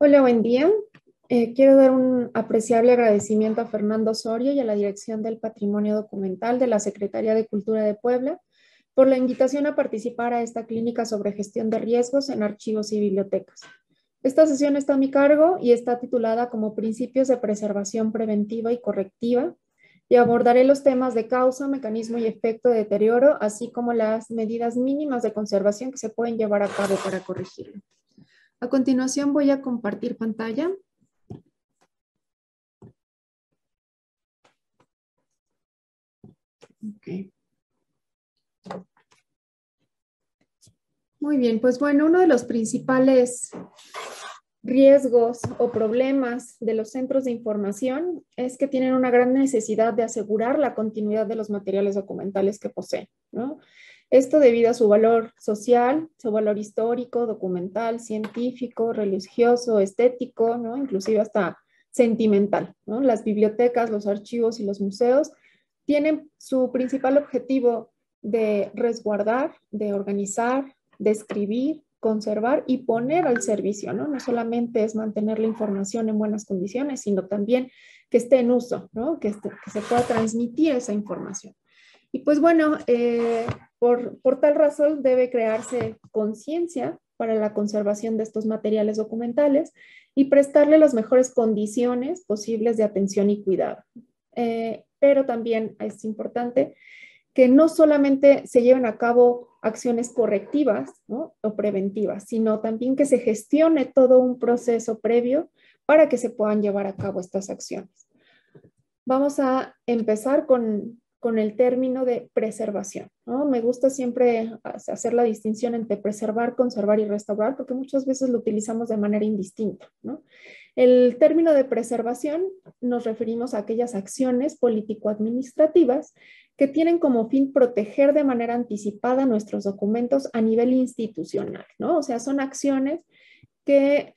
Hola, buen día. Eh, quiero dar un apreciable agradecimiento a Fernando Osorio y a la Dirección del Patrimonio Documental de la Secretaría de Cultura de Puebla por la invitación a participar a esta clínica sobre gestión de riesgos en archivos y bibliotecas. Esta sesión está a mi cargo y está titulada como Principios de Preservación Preventiva y Correctiva y abordaré los temas de causa, mecanismo y efecto de deterioro, así como las medidas mínimas de conservación que se pueden llevar a cabo para corregirlo. A continuación voy a compartir pantalla. Muy bien, pues bueno, uno de los principales riesgos o problemas de los centros de información es que tienen una gran necesidad de asegurar la continuidad de los materiales documentales que poseen, ¿no? Esto debido a su valor social, su valor histórico, documental, científico, religioso, estético, ¿no? inclusive hasta sentimental. Las bibliotecas, los archivos y los museos tienen su principal objetivo de resguardar, de organizar, describir, conservar y poner al servicio, ¿no? solamente es mantener la información en buenas condiciones, sino también que esté en uso, que se pueda transmitir esa información. Y pues bueno, eh, por, tal razón debe crearse conciencia para la conservación de estos materiales documentales y prestarle las mejores condiciones posibles de atención y cuidado. Eh, pero también es importante que no solamente se lleven a cabo acciones correctivas o preventivas, sino también que se gestione todo un proceso previo para que se puedan llevar a cabo estas acciones. Vamos a empezar con, con el término de preservación. Me gusta siempre hacer la distinción entre preservar, conservar y restaurar, porque muchas veces lo utilizamos de manera indistinta. El término de preservación nos referimos a aquellas acciones político-administrativas que tienen como fin proteger de manera anticipada nuestros documentos a nivel institucional, ¿no? O sea, son acciones que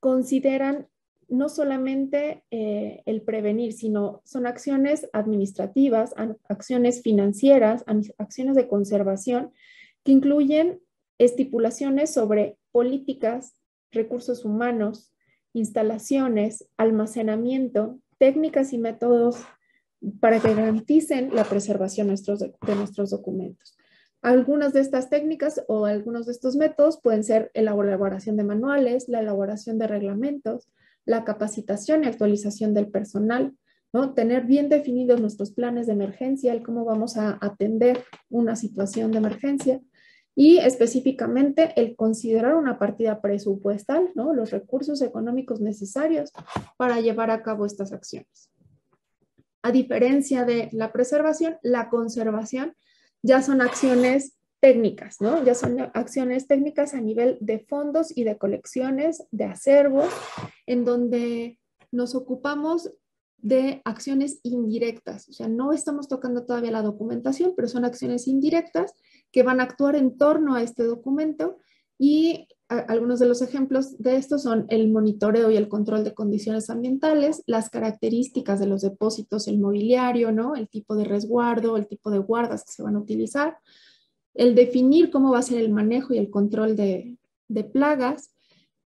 consideran no solamente eh, el prevenir, sino son acciones administrativas, acciones financieras, acciones de conservación, que incluyen estipulaciones sobre políticas, recursos humanos, instalaciones, almacenamiento, técnicas y métodos para que garanticen la preservación de nuestros documentos. Algunas de estas técnicas o algunos de estos métodos pueden ser la elaboración de manuales, la elaboración de reglamentos, la capacitación y actualización del personal, ¿no? Tener bien definidos nuestros planes de emergencia, el cómo vamos a atender una situación de emergencia y específicamente el considerar una partida presupuestal, ¿no? Los recursos económicos necesarios para llevar a cabo estas acciones. A diferencia de la preservación, la conservación ya son acciones técnicas, ¿no? Ya son acciones técnicas a nivel de fondos y de colecciones, de acervos, en donde nos ocupamos de acciones indirectas, o sea, no estamos tocando todavía la documentación, pero son acciones indirectas que van a actuar en torno a este documento y algunos de los ejemplos de estos son el monitoreo y el control de condiciones ambientales, las características de los depósitos, el mobiliario, ¿no? El tipo de resguardo, el tipo de guardas que se van a utilizar, el definir cómo va a ser el manejo y el control de, plagas,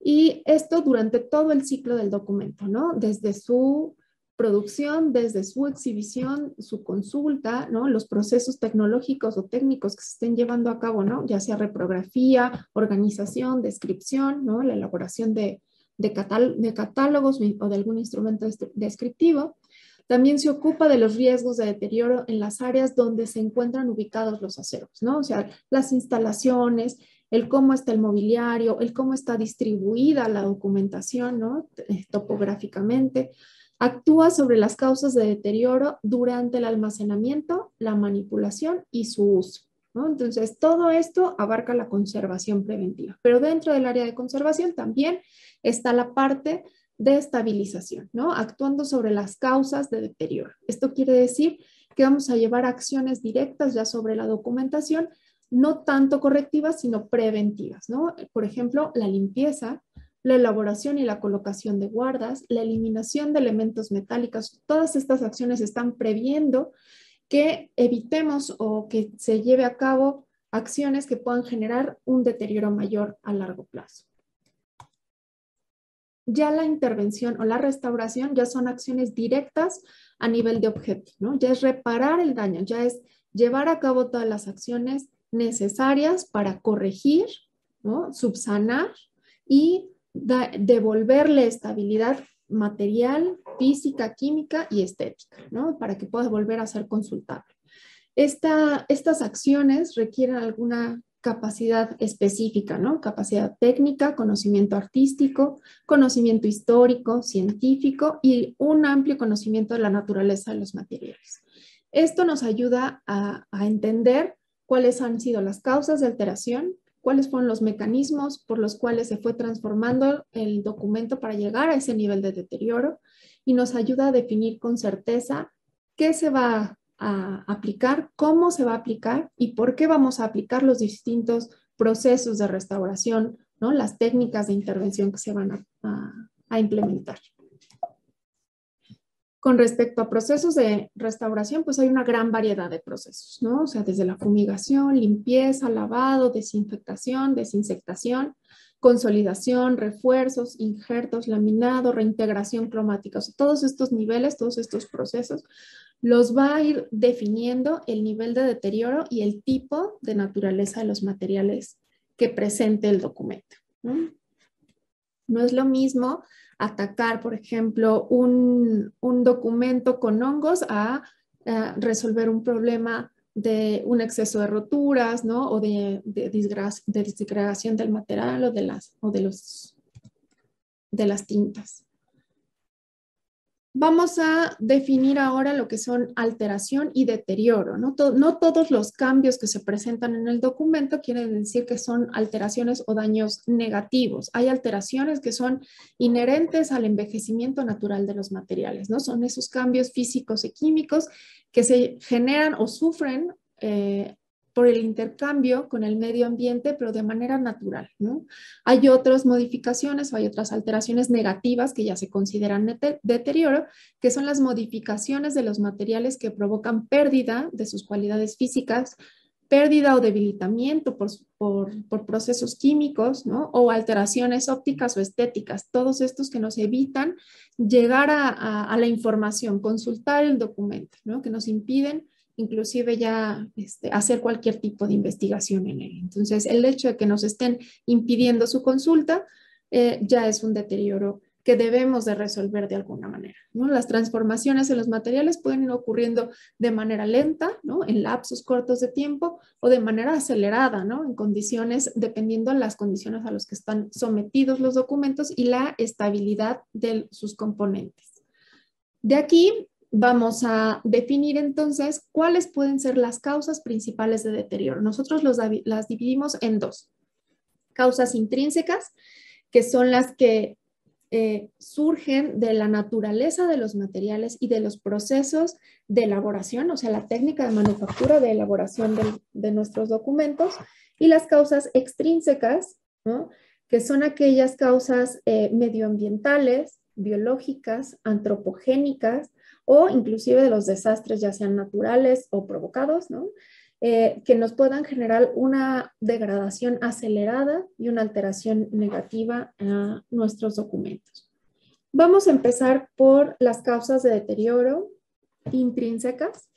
y esto durante todo el ciclo del documento, ¿no? Desde su producción, desde su exhibición, su consulta, ¿no? Los procesos tecnológicos o técnicos que se estén llevando a cabo, ¿no? Ya sea reprografía, organización, descripción, ¿no? La elaboración de, de, de catálogos o de algún instrumento descriptivo. También se ocupa de los riesgos de deterioro en las áreas donde se encuentran ubicados los aceros, ¿no? O sea, las instalaciones, el cómo está el mobiliario, el cómo está distribuida la documentación, ¿no? Eh, topográficamente. Actúa sobre las causas de deterioro durante el almacenamiento, la manipulación y su uso. ¿no? Entonces, todo esto abarca la conservación preventiva, pero dentro del área de conservación también está la parte de estabilización, ¿no? Actuando sobre las causas de deterioro. Esto quiere decir que vamos a llevar acciones directas ya sobre la documentación, no tanto correctivas, sino preventivas, ¿no? Por ejemplo, la limpieza, la elaboración y la colocación de guardas, la eliminación de elementos metálicos, todas estas acciones están previendo que evitemos o que se lleve a cabo acciones que puedan generar un deterioro mayor a largo plazo ya la intervención o la restauración ya son acciones directas a nivel de objeto, Ya es reparar el daño, ya es llevar a cabo todas las acciones necesarias para corregir, ¿no? subsanar y devolverle estabilidad material, física, química y estética, para que pueda volver a ser consultable. estas acciones requieren alguna capacidad específica, ¿no? Capacidad técnica, conocimiento artístico, conocimiento histórico, científico y un amplio conocimiento de la naturaleza de los materiales. Esto nos ayuda a, entender cuáles han sido las causas de alteración, cuáles fueron los mecanismos por los cuales se fue transformando el documento para llegar a ese nivel de deterioro y nos ayuda a definir con certeza qué se va a, a aplicar, cómo se va a aplicar y por qué vamos a aplicar los distintos procesos de restauración, ¿no? las técnicas de intervención que se van a, implementar. Con respecto a procesos de restauración, pues hay una gran variedad de procesos, ¿no? O sea, desde la fumigación, limpieza, lavado, desinfectación, desinsectación, consolidación, refuerzos, injertos, laminado, reintegración cromática. todos estos niveles, todos estos procesos los va a ir definiendo el nivel de deterioro y el tipo de naturaleza de los materiales que presente el documento. No, es lo mismo atacar, por ejemplo, un, documento con hongos a, eh, resolver un problema de un exceso de roturas, ¿no? O de, de, del material o de las, o de los, de las tintas. Vamos a definir ahora lo que son alteración y deterioro. ¿no? todos los cambios que se presentan en el documento quieren decir que son alteraciones o daños negativos. Hay alteraciones que son inherentes al envejecimiento natural de los materiales. ¿no? Son esos cambios físicos y químicos que se generan o sufren eh, por el intercambio con el medio ambiente, pero de manera natural. Hay otras modificaciones o hay otras alteraciones negativas que ya se consideran deterioro, que son las modificaciones de los materiales que provocan pérdida de sus cualidades físicas, pérdida o debilitamiento por, procesos químicos o alteraciones ópticas o estéticas, todos estos que nos evitan llegar a, la información, consultar el documento, que nos impiden inclusive ya este, hacer cualquier tipo de investigación en él. Entonces, el hecho de que nos estén impidiendo su consulta eh, ya es un deterioro que debemos de resolver de alguna manera. Las transformaciones en los materiales pueden ir ocurriendo de manera lenta, en lapsos cortos de tiempo, o de manera acelerada, en condiciones, dependiendo de las condiciones a las que están sometidos los documentos y la estabilidad de sus componentes. De aquí vamos a definir entonces cuáles pueden ser las causas principales de deterioro. Nosotros las dividimos en dos. Causas intrínsecas, que son las que eh, surgen de la naturaleza de los materiales y de los procesos de elaboración, o sea, la técnica de manufactura, de elaboración de, nuestros documentos, y las causas extrínsecas, que son aquellas causas eh, medioambientales, biológicas, antropogénicas, o inclusive de los desastres ya sean naturales o provocados, eh, que nos puedan generar una degradación acelerada y una alteración negativa a nuestros documentos. Vamos a empezar por las causas de deterioro intrínsecas.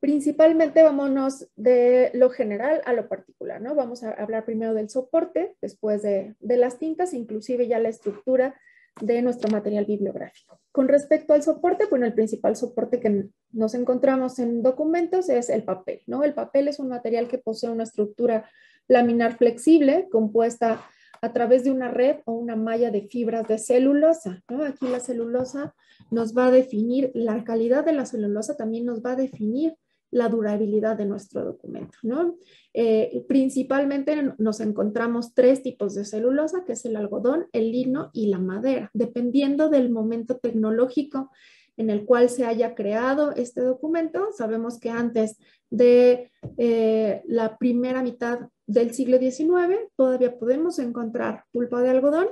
Principalmente vámonos de lo general a lo particular, ¿no? Vamos a hablar primero del soporte, después de, de las tintas, inclusive ya la estructura de nuestro material bibliográfico. Con respecto al soporte, bueno, el principal soporte que nos encontramos en documentos es el papel, ¿no? El papel es un material que posee una estructura laminar flexible compuesta a través de una red o una malla de fibras de celulosa. ¿no? Aquí la celulosa nos va a definir, la calidad de la celulosa también nos va a definir la durabilidad de nuestro documento. ¿no? Eh, principalmente nos encontramos tres tipos de celulosa, que es el algodón, el lino y la madera, dependiendo del momento tecnológico en el cual se haya creado este documento. Sabemos que antes de eh, la primera mitad del siglo XIX todavía podemos encontrar pulpa de algodón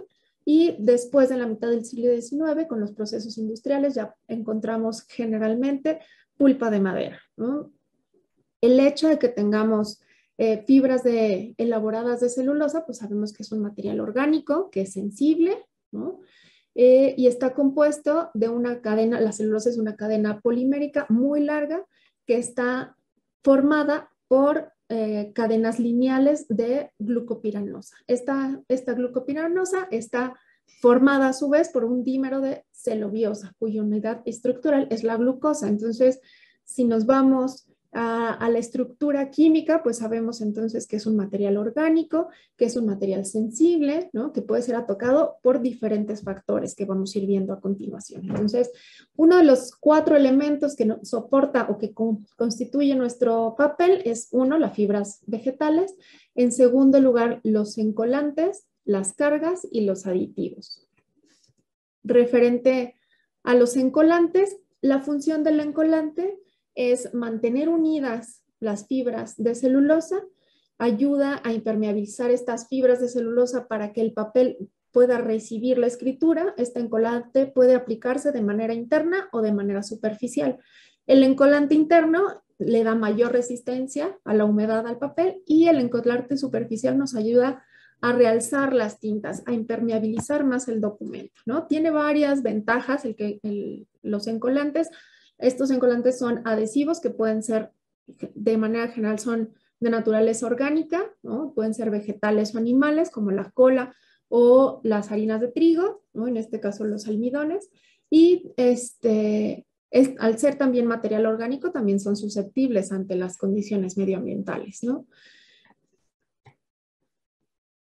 y después de la mitad del siglo XIX con los procesos industriales ya encontramos generalmente pulpa de madera. El hecho de que tengamos eh, fibras de, elaboradas de celulosa, pues sabemos que es un material orgánico, que es sensible, eh, y está compuesto de una cadena, la celulosa es una cadena polimérica muy larga que está formada por eh, cadenas lineales de glucopiranosa. Esta, esta glucopiranosa está formada a su vez por un dímero de celobiosa, cuya unidad estructural es la glucosa. Entonces, si nos vamos a, la estructura química, pues sabemos entonces que es un material orgánico, que es un material sensible, que puede ser atacado por diferentes factores que vamos a ir viendo a continuación. Entonces, uno de los cuatro elementos que nos soporta o que constituye nuestro papel es, uno, las fibras vegetales, en segundo lugar, los encolantes, las cargas y los aditivos. Referente a los encolantes, la función del encolante es mantener unidas las fibras de celulosa, ayuda a impermeabilizar estas fibras de celulosa para que el papel pueda recibir la escritura. Este encolante puede aplicarse de manera interna o de manera superficial. El encolante interno le da mayor resistencia a la humedad al papel y el encolante superficial nos ayuda a, a realzar las tintas, a impermeabilizar más el documento, ¿no? Tiene varias ventajas el que, los encolantes. Estos encolantes son adhesivos que pueden ser, de manera general, son de naturaleza orgánica, ¿no? Pueden ser vegetales o animales, como la cola o las harinas de trigo, ¿no? En este caso los almidones. Y este, al ser también material orgánico, también son susceptibles ante las condiciones medioambientales, ¿no?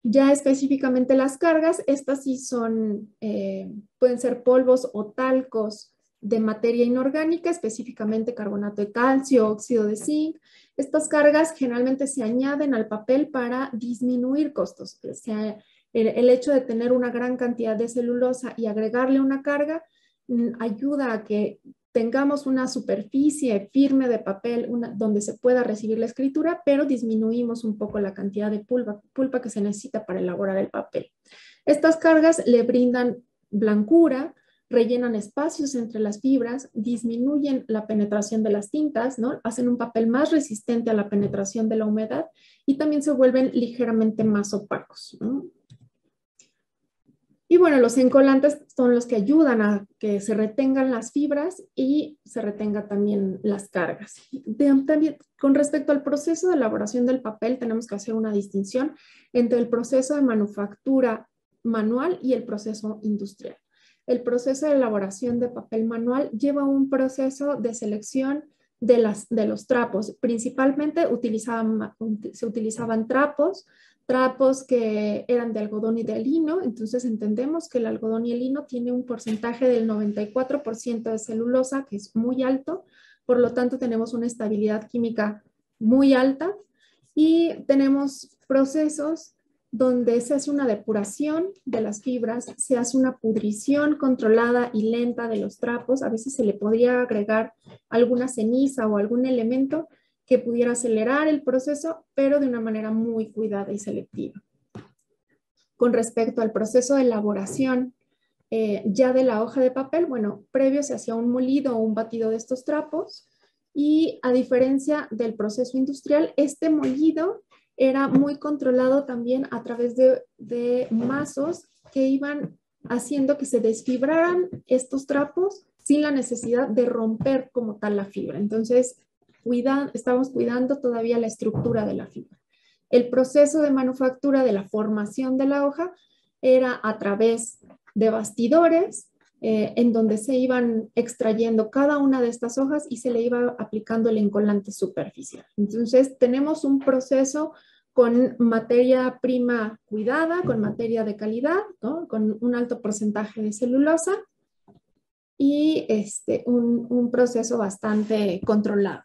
Ya específicamente las cargas, estas sí son, eh, pueden ser polvos o talcos de materia inorgánica, específicamente carbonato de calcio, óxido de zinc. Estas cargas generalmente se añaden al papel para disminuir costos. O sea, el, el hecho de tener una gran cantidad de celulosa y agregarle una carga mm, ayuda a que tengamos una superficie firme de papel donde se pueda recibir la escritura, pero disminuimos un poco la cantidad de pulpa, pulpa que se necesita para elaborar el papel. Estas cargas le brindan blancura, rellenan espacios entre las fibras, disminuyen la penetración de las tintas, ¿no? hacen un papel más resistente a la penetración de la humedad y también se vuelven ligeramente más opacos. Y bueno, los encolantes son los que ayudan a que se retengan las fibras y se retengan también las cargas. también, con respecto al proceso de elaboración del papel, tenemos que hacer una distinción entre el proceso de manufactura manual y el proceso industrial. El proceso de elaboración de papel manual lleva un proceso de selección de, los trapos. Principalmente se utilizaban trapos trapos que eran de algodón y de lino, entonces entendemos que el algodón y el lino tiene un porcentaje del 94% de celulosa, que es muy alto, por lo tanto tenemos una estabilidad química muy alta y tenemos procesos donde se hace una depuración de las fibras, se hace una pudrición controlada y lenta de los trapos, a veces se le podría agregar alguna ceniza o algún elemento que pudiera acelerar el proceso, pero de una manera muy cuidada y selectiva. Con respecto al proceso de elaboración eh, ya de la hoja de papel, bueno, previo se hacía un molido o un batido de estos trapos y a diferencia del proceso industrial, este molido era muy controlado también a través de, de mazos que iban haciendo que se desfibraran estos trapos sin la necesidad de romper como tal la fibra. Entonces, estamos cuidando todavía la estructura de la fibra. El proceso de manufactura de la formación de la hoja era a través de bastidores eh, en donde se iban extrayendo cada una de estas hojas y se le iba aplicando el encolante superficial. Entonces tenemos un proceso con materia prima cuidada, con materia de calidad, con un alto porcentaje de celulosa y este, un proceso bastante controlado.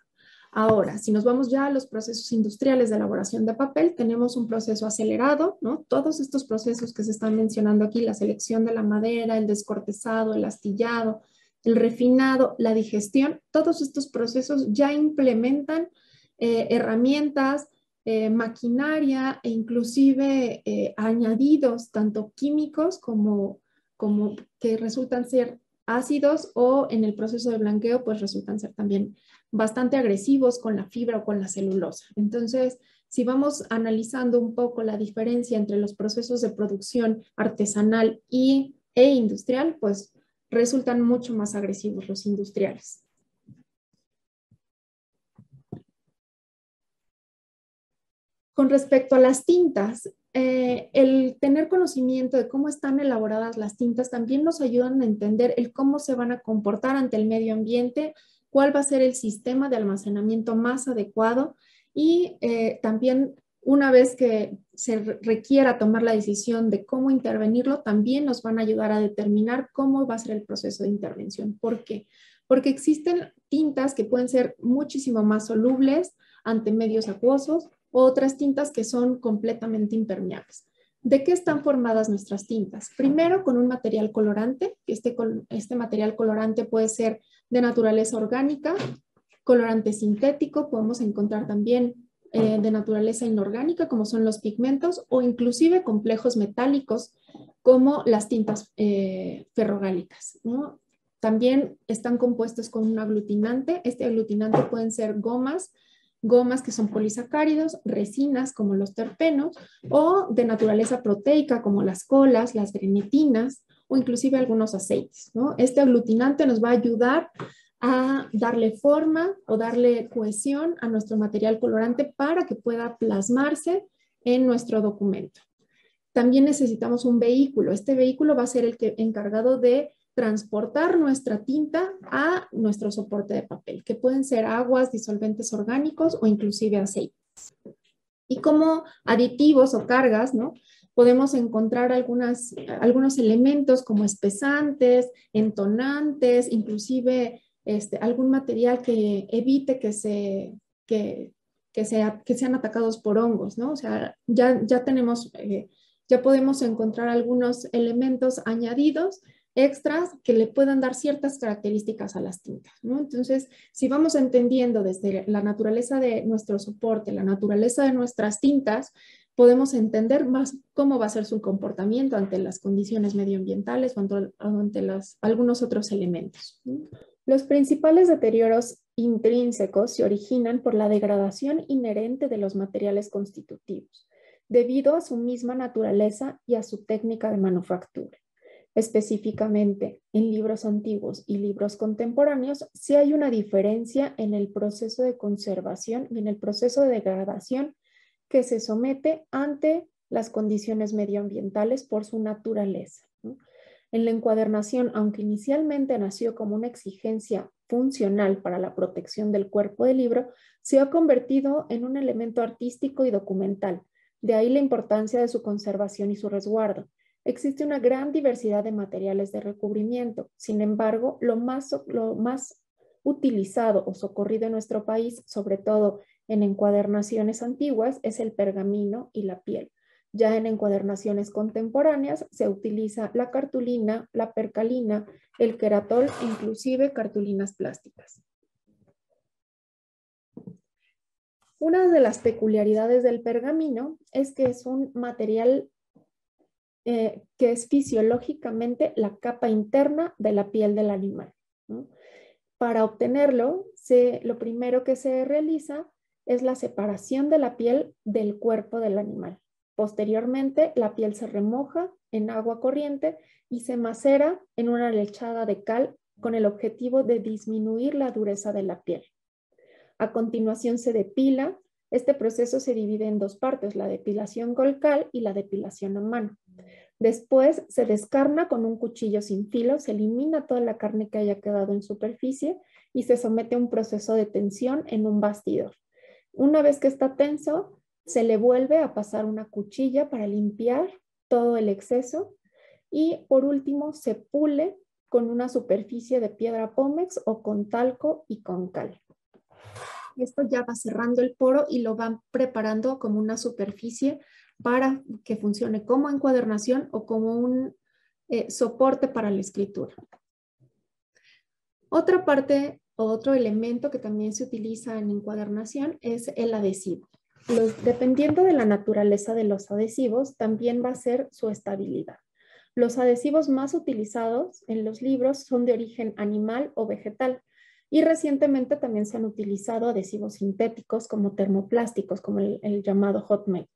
Ahora, si nos vamos ya a los procesos industriales de elaboración de papel, tenemos un proceso acelerado, ¿no? Todos estos procesos que se están mencionando aquí, la selección de la madera, el descortezado, el astillado, el refinado, la digestión, todos estos procesos ya implementan eh, herramientas, eh, maquinaria e inclusive eh, añadidos tanto químicos como, como que resultan ser ácidos o en el proceso de blanqueo pues resultan ser también bastante agresivos con la fibra o con la celulosa. Entonces, si vamos analizando un poco la diferencia entre los procesos de producción artesanal y, e industrial, pues resultan mucho más agresivos los industriales. Con respecto a las tintas, eh, el tener conocimiento de cómo están elaboradas las tintas también nos ayudan a entender el cómo se van a comportar ante el medio ambiente, cuál va a ser el sistema de almacenamiento más adecuado y eh, también una vez que se requiera tomar la decisión de cómo intervenirlo, también nos van a ayudar a determinar cómo va a ser el proceso de intervención. ¿Por qué? Porque existen tintas que pueden ser muchísimo más solubles ante medios acuosos, otras tintas que son completamente impermeables. ¿De qué están formadas nuestras tintas? Primero, con un material colorante. Este, este material colorante puede ser de naturaleza orgánica, colorante sintético, podemos encontrar también eh, de naturaleza inorgánica, como son los pigmentos, o inclusive complejos metálicos, como las tintas eh, ferrogálicas. También están compuestos con un aglutinante. Este aglutinante pueden ser gomas, gomas que son polisacáridos, resinas como los terpenos o de naturaleza proteica como las colas, las grenetinas o inclusive algunos aceites. Este aglutinante nos va a ayudar a darle forma o darle cohesión a nuestro material colorante para que pueda plasmarse en nuestro documento. También necesitamos un vehículo. Este vehículo va a ser el que, encargado de transportar nuestra tinta a nuestro soporte de papel, que pueden ser aguas, disolventes orgánicos o inclusive aceites. Y como aditivos o cargas, ¿no? Podemos encontrar algunas, algunos elementos como espesantes, entonantes, inclusive este, algún material que evite que se, sea, que sean atacados por hongos, ¿no? O sea, ya, ya tenemos, eh, ya podemos encontrar algunos elementos añadidos extras que le puedan dar ciertas características a las tintas. Entonces, si vamos entendiendo desde la naturaleza de nuestro soporte, la naturaleza de nuestras tintas, podemos entender más cómo va a ser su comportamiento ante las condiciones medioambientales o ante, algunos otros elementos. Los principales deterioros intrínsecos se originan por la degradación inherente de los materiales constitutivos, debido a su misma naturaleza y a su técnica de manufactura específicamente en libros antiguos y libros contemporáneos, sí hay una diferencia en el proceso de conservación y en el proceso de degradación que se somete ante las condiciones medioambientales por su naturaleza. En la encuadernación, aunque inicialmente nació como una exigencia funcional para la protección del cuerpo del libro, se ha convertido en un elemento artístico y documental, de ahí la importancia de su conservación y su resguardo. Existe una gran diversidad de materiales de recubrimiento. Sin embargo, lo más, lo más utilizado o socorrido en nuestro país, sobre todo en encuadernaciones antiguas, es el pergamino y la piel. Ya en encuadernaciones contemporáneas se utiliza la cartulina, la percalina, el queratol inclusive cartulinas plásticas. Una de las peculiaridades del pergamino es que es un material eh, que es fisiológicamente la capa interna de la piel del animal. Para obtenerlo, se, lo primero que se realiza es la separación de la piel del cuerpo del animal. Posteriormente, la piel se remoja en agua corriente y se macera en una lechada de cal con el objetivo de disminuir la dureza de la piel. A continuación se depila. Este proceso se divide en dos partes, la depilación colcal y la depilación a mano. Después se descarna con un cuchillo sin filo, se elimina toda la carne que haya quedado en superficie y se somete a un proceso de tensión en un bastidor. Una vez que está tenso, se le vuelve a pasar una cuchilla para limpiar todo el exceso y por último se pule con una superficie de piedra pómex o con talco y con cal. Esto ya va cerrando el poro y lo van preparando como una superficie para que funcione como encuadernación o como un eh, soporte para la escritura. Otra parte, o otro elemento que también se utiliza en encuadernación es el adhesivo. dependiendo de la naturaleza de los adhesivos, también va a ser su estabilidad. Los adhesivos más utilizados en los libros son de origen animal o vegetal y recientemente también se han utilizado adhesivos sintéticos como termoplásticos, como el, el llamado hotmail.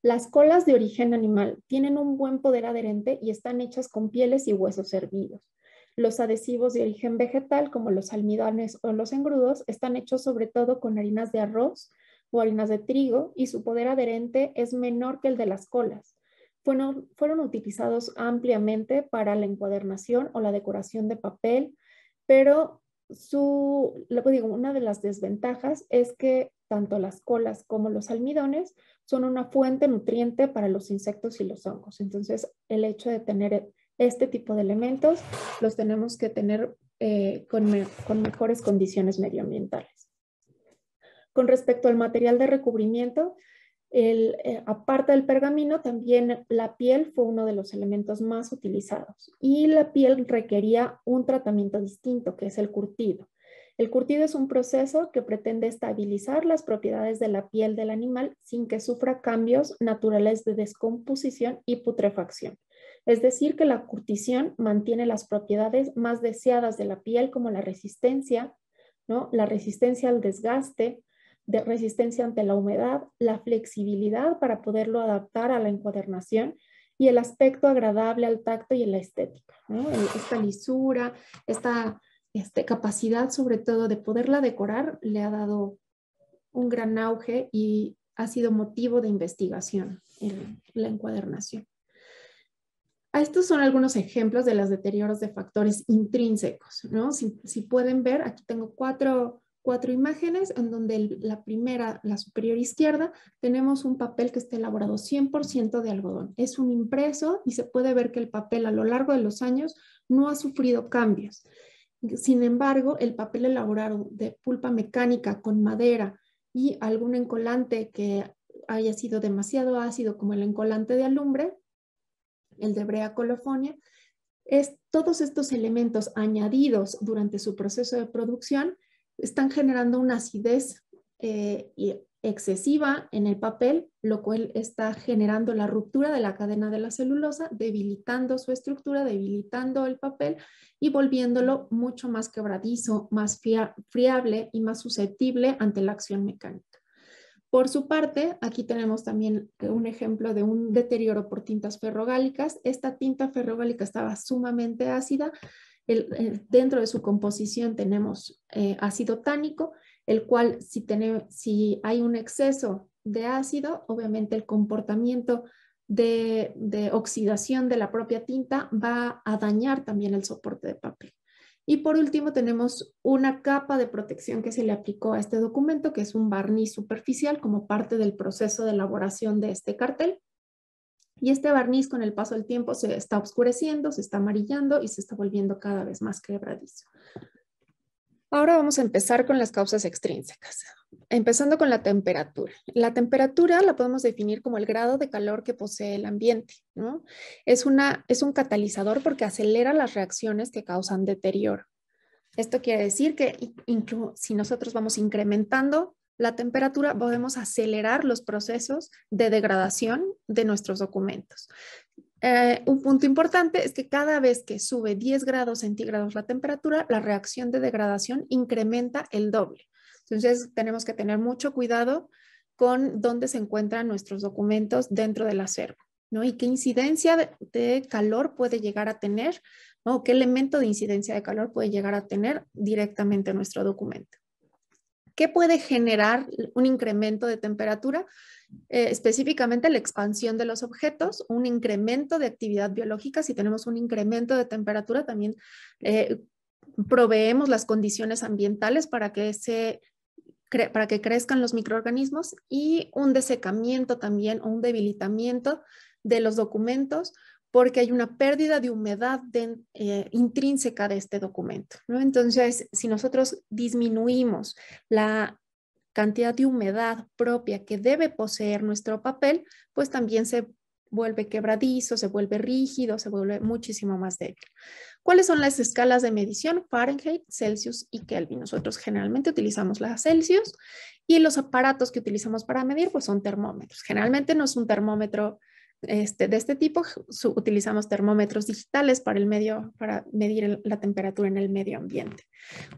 Las colas de origen animal tienen un buen poder adherente y están hechas con pieles y huesos hervidos. Los adhesivos de origen vegetal, como los almidones o los engrudos, están hechos sobre todo con harinas de arroz o harinas de trigo y su poder adherente es menor que el de las colas. Fueron, fueron utilizados ampliamente para la encuadernación o la decoración de papel, pero su, digo, una de las desventajas es que tanto las colas como los almidones son una fuente nutriente para los insectos y los hongos. Entonces, el hecho de tener este tipo de elementos los tenemos que tener eh, con mejores condiciones medioambientales. Con respecto al material de recubrimiento, el, eh, aparte del pergamino, también la piel fue uno de los elementos más utilizados y la piel requería un tratamiento distinto, que es el curtido. El curtido es un proceso que pretende estabilizar las propiedades de la piel del animal sin que sufra cambios naturales de descomposición y putrefacción. Es decir, que la curtición mantiene las propiedades más deseadas de la piel como la resistencia, ¿no? la resistencia al desgaste, de resistencia ante la humedad, la flexibilidad para poderlo adaptar a la encuadernación y el aspecto agradable al tacto y en la estética. Esta lisura, esta este, capacidad sobre todo de poderla decorar le ha dado un gran auge y ha sido motivo de investigación en la encuadernación. Ah, estos son algunos ejemplos de los deterioros de factores intrínsecos. ¿no? si pueden ver, aquí tengo cuatro cuatro imágenes en donde la primera, la superior izquierda, tenemos un papel que está elaborado 100% de algodón. Es un impreso y se puede ver que el papel a lo largo de los años no ha sufrido cambios. Sin embargo, el papel elaborado de pulpa mecánica con madera y algún encolante que haya sido demasiado ácido como el encolante de alumbre, el de brea colofonia, es todos estos elementos añadidos durante su proceso de producción están generando una acidez eh, excesiva en el papel, lo cual está generando la ruptura de la cadena de la celulosa, debilitando su estructura, debilitando el papel y volviéndolo mucho más quebradizo, más friable y más susceptible ante la acción mecánica. Por su parte, aquí tenemos también un ejemplo de un deterioro por tintas ferrogálicas. Esta tinta ferrogálica estaba sumamente ácida, eh, dentro de su composición tenemos eh, ácido tánico, el cual si, si hay un exceso de ácido, obviamente el comportamiento de, oxidación de la propia tinta va a dañar también el soporte de papel. Y por último tenemos una capa de protección que se le aplicó a este documento, que es un barniz superficial como parte del proceso de elaboración de este cartel. Y este barniz con el paso del tiempo se está oscureciendo, se está amarillando y se está volviendo cada vez más quebradizo. Ahora vamos a empezar con las causas extrínsecas, empezando con la temperatura. La temperatura la podemos definir como el grado de calor que posee el ambiente. Es, una, es un catalizador porque acelera las reacciones que causan deterioro. Esto quiere decir que si nosotros vamos incrementando la temperatura podemos acelerar los procesos de degradación de nuestros documentos. Eh, un punto importante es que cada vez que sube 10 grados centígrados la temperatura, la reacción de degradación incrementa el doble. Entonces tenemos que tener mucho cuidado con dónde se encuentran nuestros documentos dentro del acervo, ¿no? Y qué incidencia de, calor puede llegar a tener, ¿no? ¿Qué elemento de incidencia de calor puede llegar a tener directamente nuestro documento? ¿Qué puede generar un incremento de temperatura? Eh, específicamente la expansión de los objetos, un incremento de actividad biológica. Si tenemos un incremento de temperatura, también eh, proveemos las condiciones ambientales para que para que crezcan los microorganismos y un desecamiento también o un debilitamiento de los documentos, porque hay una pérdida de humedad eh, intrínseca de este documento. Entonces, si nosotros disminuimos la cantidad de humedad propia que debe poseer nuestro papel, pues también se vuelve quebradizo, se vuelve rígido, se vuelve muchísimo más débil. ¿Cuáles son las escalas de medición? Fahrenheit, Celsius y Kelvin. Nosotros generalmente utilizamos las Celsius y los aparatos que utilizamos para medir pues son termómetros. Generalmente no es un termómetro este, de este tipo utilizamos termómetros digitales para, el medio, para medir la temperatura en el medio ambiente.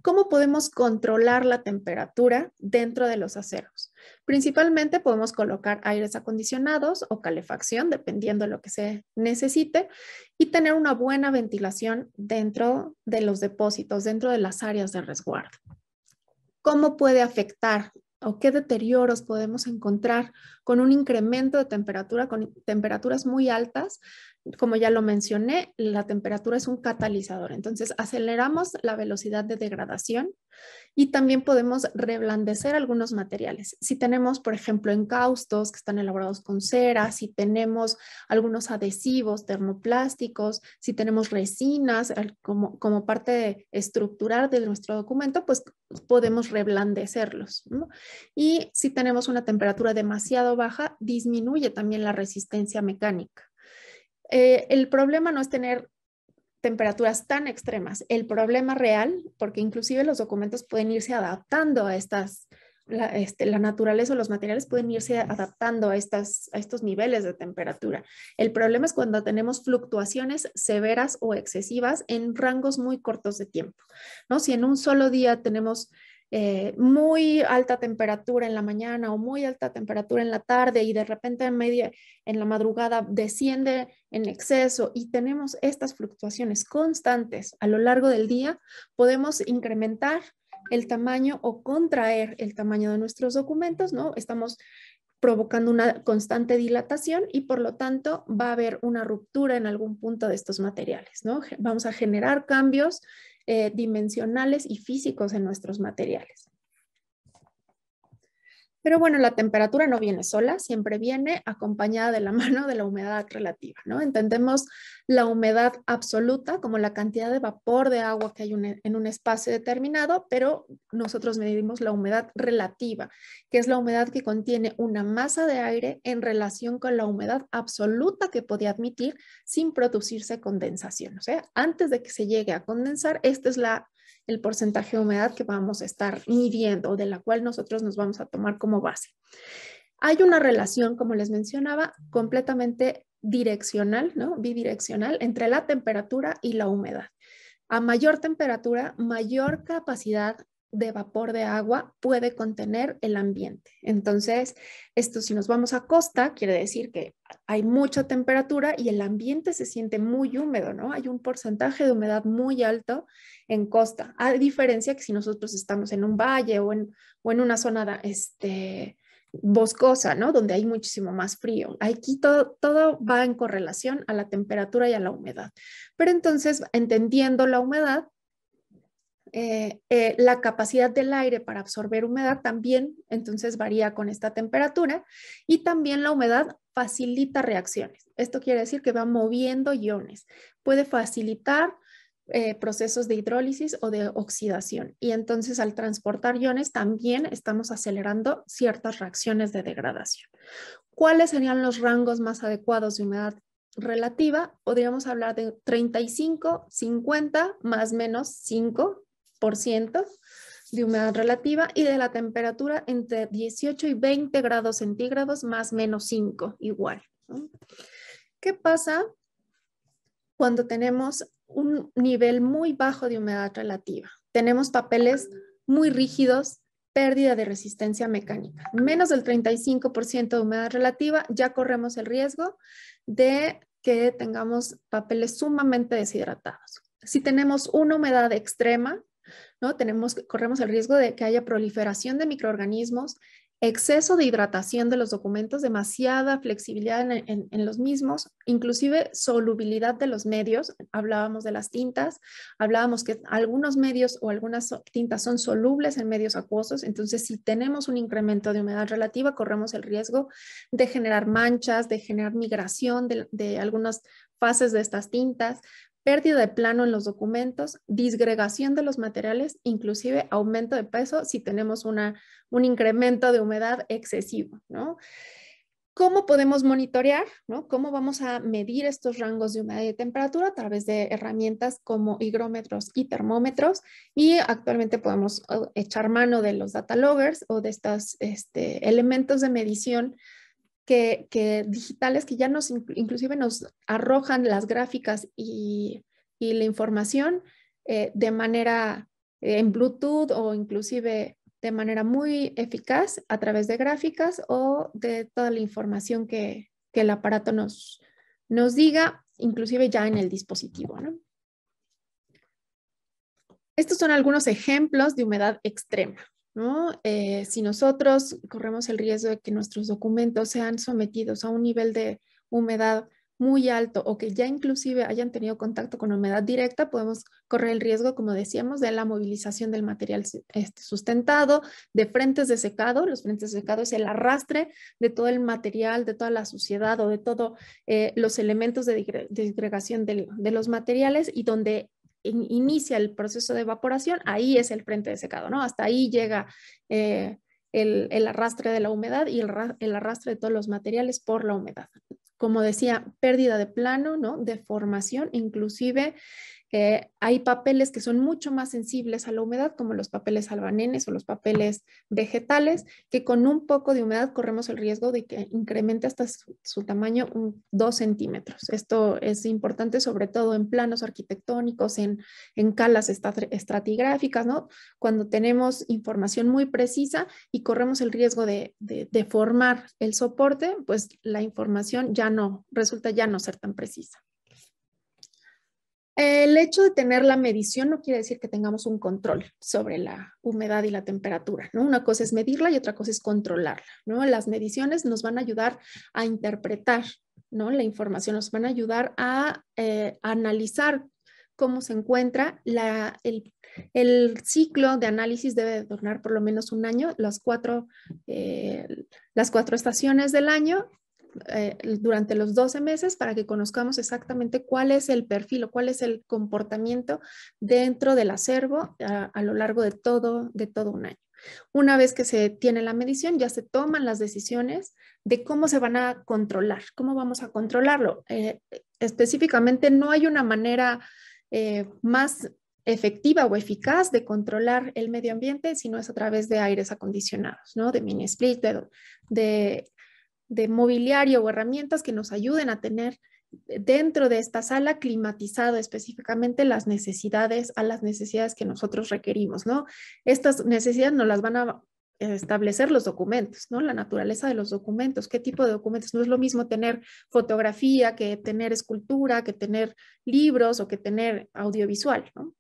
¿Cómo podemos controlar la temperatura dentro de los aceros? Principalmente podemos colocar aires acondicionados o calefacción, dependiendo de lo que se necesite, y tener una buena ventilación dentro de los depósitos, dentro de las áreas de resguardo. ¿Cómo puede afectar o qué deterioros podemos encontrar con un incremento de temperatura, con temperaturas muy altas como ya lo mencioné, la temperatura es un catalizador, entonces aceleramos la velocidad de degradación y también podemos reblandecer algunos materiales. Si tenemos, por ejemplo, encaustos que están elaborados con cera, si tenemos algunos adhesivos termoplásticos, si tenemos resinas como, parte estructural de nuestro documento, pues podemos reblandecerlos. Y si tenemos una temperatura demasiado baja, disminuye también la resistencia mecánica. Eh, el problema no es tener temperaturas tan extremas. El problema real, porque inclusive los documentos pueden irse adaptando a estas, la, este, la, naturaleza o los materiales pueden irse adaptando a, estas, a estos niveles de temperatura. El problema es cuando tenemos fluctuaciones severas o excesivas en rangos muy cortos de tiempo. ¿no? Si en un solo día tenemos eh, muy alta temperatura en la mañana o muy alta temperatura en la tarde y de repente en, media, en la madrugada desciende en exceso y tenemos estas fluctuaciones constantes a lo largo del día, podemos incrementar el tamaño o contraer el tamaño de nuestros documentos, ¿no? Estamos provocando una constante dilatación y por lo tanto va a haber una ruptura en algún punto de estos materiales, ¿no? Vamos a generar cambios eh, dimensionales y físicos en nuestros materiales. Pero bueno, la temperatura no viene sola, siempre viene acompañada de la mano de la humedad relativa, ¿no? Entendemos la humedad absoluta como la cantidad de vapor de agua que hay e, en un espacio determinado, pero nosotros medimos la humedad relativa, que es la humedad que contiene una masa de aire en relación con la humedad absoluta que podía admitir sin producirse condensación. O sea, antes de que se llegue a condensar, esta es la el porcentaje de humedad que vamos a estar midiendo de la cual nosotros nos vamos a tomar como base. Hay una relación, como les mencionaba, completamente direccional, ¿no? Bidireccional entre la temperatura y la humedad. A mayor temperatura, mayor capacidad de vapor de agua puede contener el ambiente. Entonces, esto si nos vamos a costa, quiere decir que hay mucha temperatura y el ambiente se siente muy húmedo, ¿no? Hay un porcentaje de humedad muy alto en costa, a diferencia que si nosotros estamos en un valle o en, o en una zona este, boscosa, ¿no? Donde hay muchísimo más frío. Aquí todo, todo va en correlación a la temperatura y a la humedad. Pero entonces, entendiendo la humedad, eh, eh, la capacidad del aire para absorber humedad también, entonces varía con esta temperatura y también la humedad facilita reacciones. Esto quiere decir que va moviendo iones, puede facilitar eh, procesos de hidrólisis o de oxidación y entonces al transportar iones también estamos acelerando ciertas reacciones de degradación. ¿Cuáles serían los rangos más adecuados de humedad relativa, podríamos hablar de 35, 50, más menos 5, de humedad relativa y de la temperatura entre 18 y 20 grados centígrados más menos 5, igual. ¿Qué pasa cuando tenemos un nivel muy bajo de humedad relativa? Tenemos papeles muy rígidos, pérdida de resistencia mecánica. Menos del 35% de humedad relativa, ya corremos el riesgo de que tengamos papeles sumamente deshidratados. Si tenemos una humedad extrema, ¿no? Tenemos, corremos el riesgo de que haya proliferación de microorganismos, exceso de hidratación de los documentos, demasiada flexibilidad en, los mismos, inclusive solubilidad de los medios. Hablábamos de las tintas, hablábamos que algunos medios o algunas tintas son solubles en medios acuosos, entonces si tenemos un incremento de humedad relativa, corremos el riesgo de generar manchas, de generar migración de algunas fases de estas tintas, pérdida de plano en los documentos, disgregación de los materiales, inclusive aumento de peso si tenemos una, un incremento de humedad excesivo, ¿no? ¿Cómo podemos monitorear? ¿no? ¿Cómo vamos a medir estos rangos de humedad y temperatura? A través de herramientas como higrómetros y termómetros. Y actualmente podemos eh, echar mano de los data loggers o de estos este, elementos de medición que, digitales que ya nos inclusive nos arrojan las gráficas y, la información eh, de manera eh, en Bluetooth o inclusive de manera muy eficaz a través de gráficas o de toda la información que, el aparato nos, nos diga, inclusive ya en el dispositivo. ¿no? Estos son algunos ejemplos de humedad extrema. ¿no? Eh, si nosotros corremos el riesgo de que nuestros documentos sean sometidos a un nivel de humedad muy alto o que ya inclusive hayan tenido contacto con humedad directa, podemos correr el riesgo, como decíamos, de la movilización del material este, sustentado, de frentes de secado. Los frentes de secado es el arrastre de todo el material, de toda la suciedad o de todos eh, los elementos de disgregación de los materiales y donde inicia el proceso de evaporación, ahí es el frente de secado, ¿no? Hasta ahí llega eh, el, arrastre de la humedad y el, el, arrastre de todos los materiales por la humedad. Como decía, pérdida de plano, ¿no? Deformación, inclusive hay papeles que son mucho más sensibles a la humedad, como los papeles albanenes o los papeles vegetales, que con un poco de humedad corremos el riesgo de que incremente hasta su, tamaño dos centímetros. Esto es importante sobre todo en planos arquitectónicos, en, calas estratigráficas, cuando tenemos información muy precisa y corremos el riesgo de, deformar el soporte, pues la información ya no resulta ya no ser tan precisa. El hecho de tener la medición no quiere decir que tengamos un control sobre la humedad y la temperatura, ¿no? Una cosa es medirla y otra cosa es controlarla, Las mediciones nos van a ayudar a interpretar, ¿no? La información nos van a ayudar a, eh, analizar cómo se encuentra. el, ciclo de análisis debe durar por lo menos un año, las cuatro, eh, las cuatro estaciones del año eh, durante los 12 meses para que conozcamos exactamente cuál es el perfil o cuál es el comportamiento dentro del acervo a, lo largo de todo, de todo un año. Una vez que se tiene la medición, ya se toman las decisiones de cómo se van a controlar, cómo vamos a controlarlo. Eh, específicamente, no hay una manera eh, más efectiva o eficaz de controlar el medio ambiente si no es a través de aires acondicionados, ¿no? De mini split, de de mobiliario o herramientas que nos ayuden a tener dentro de esta sala climatizado específicamente las necesidades a las necesidades que nosotros requerimos, ¿no? Estas necesidades nos las van a establecer los documentos, ¿no? La naturaleza de los documentos, qué tipo de documentos. No es lo mismo tener fotografía que tener escultura, que tener libros o que tener audiovisual, ¿no?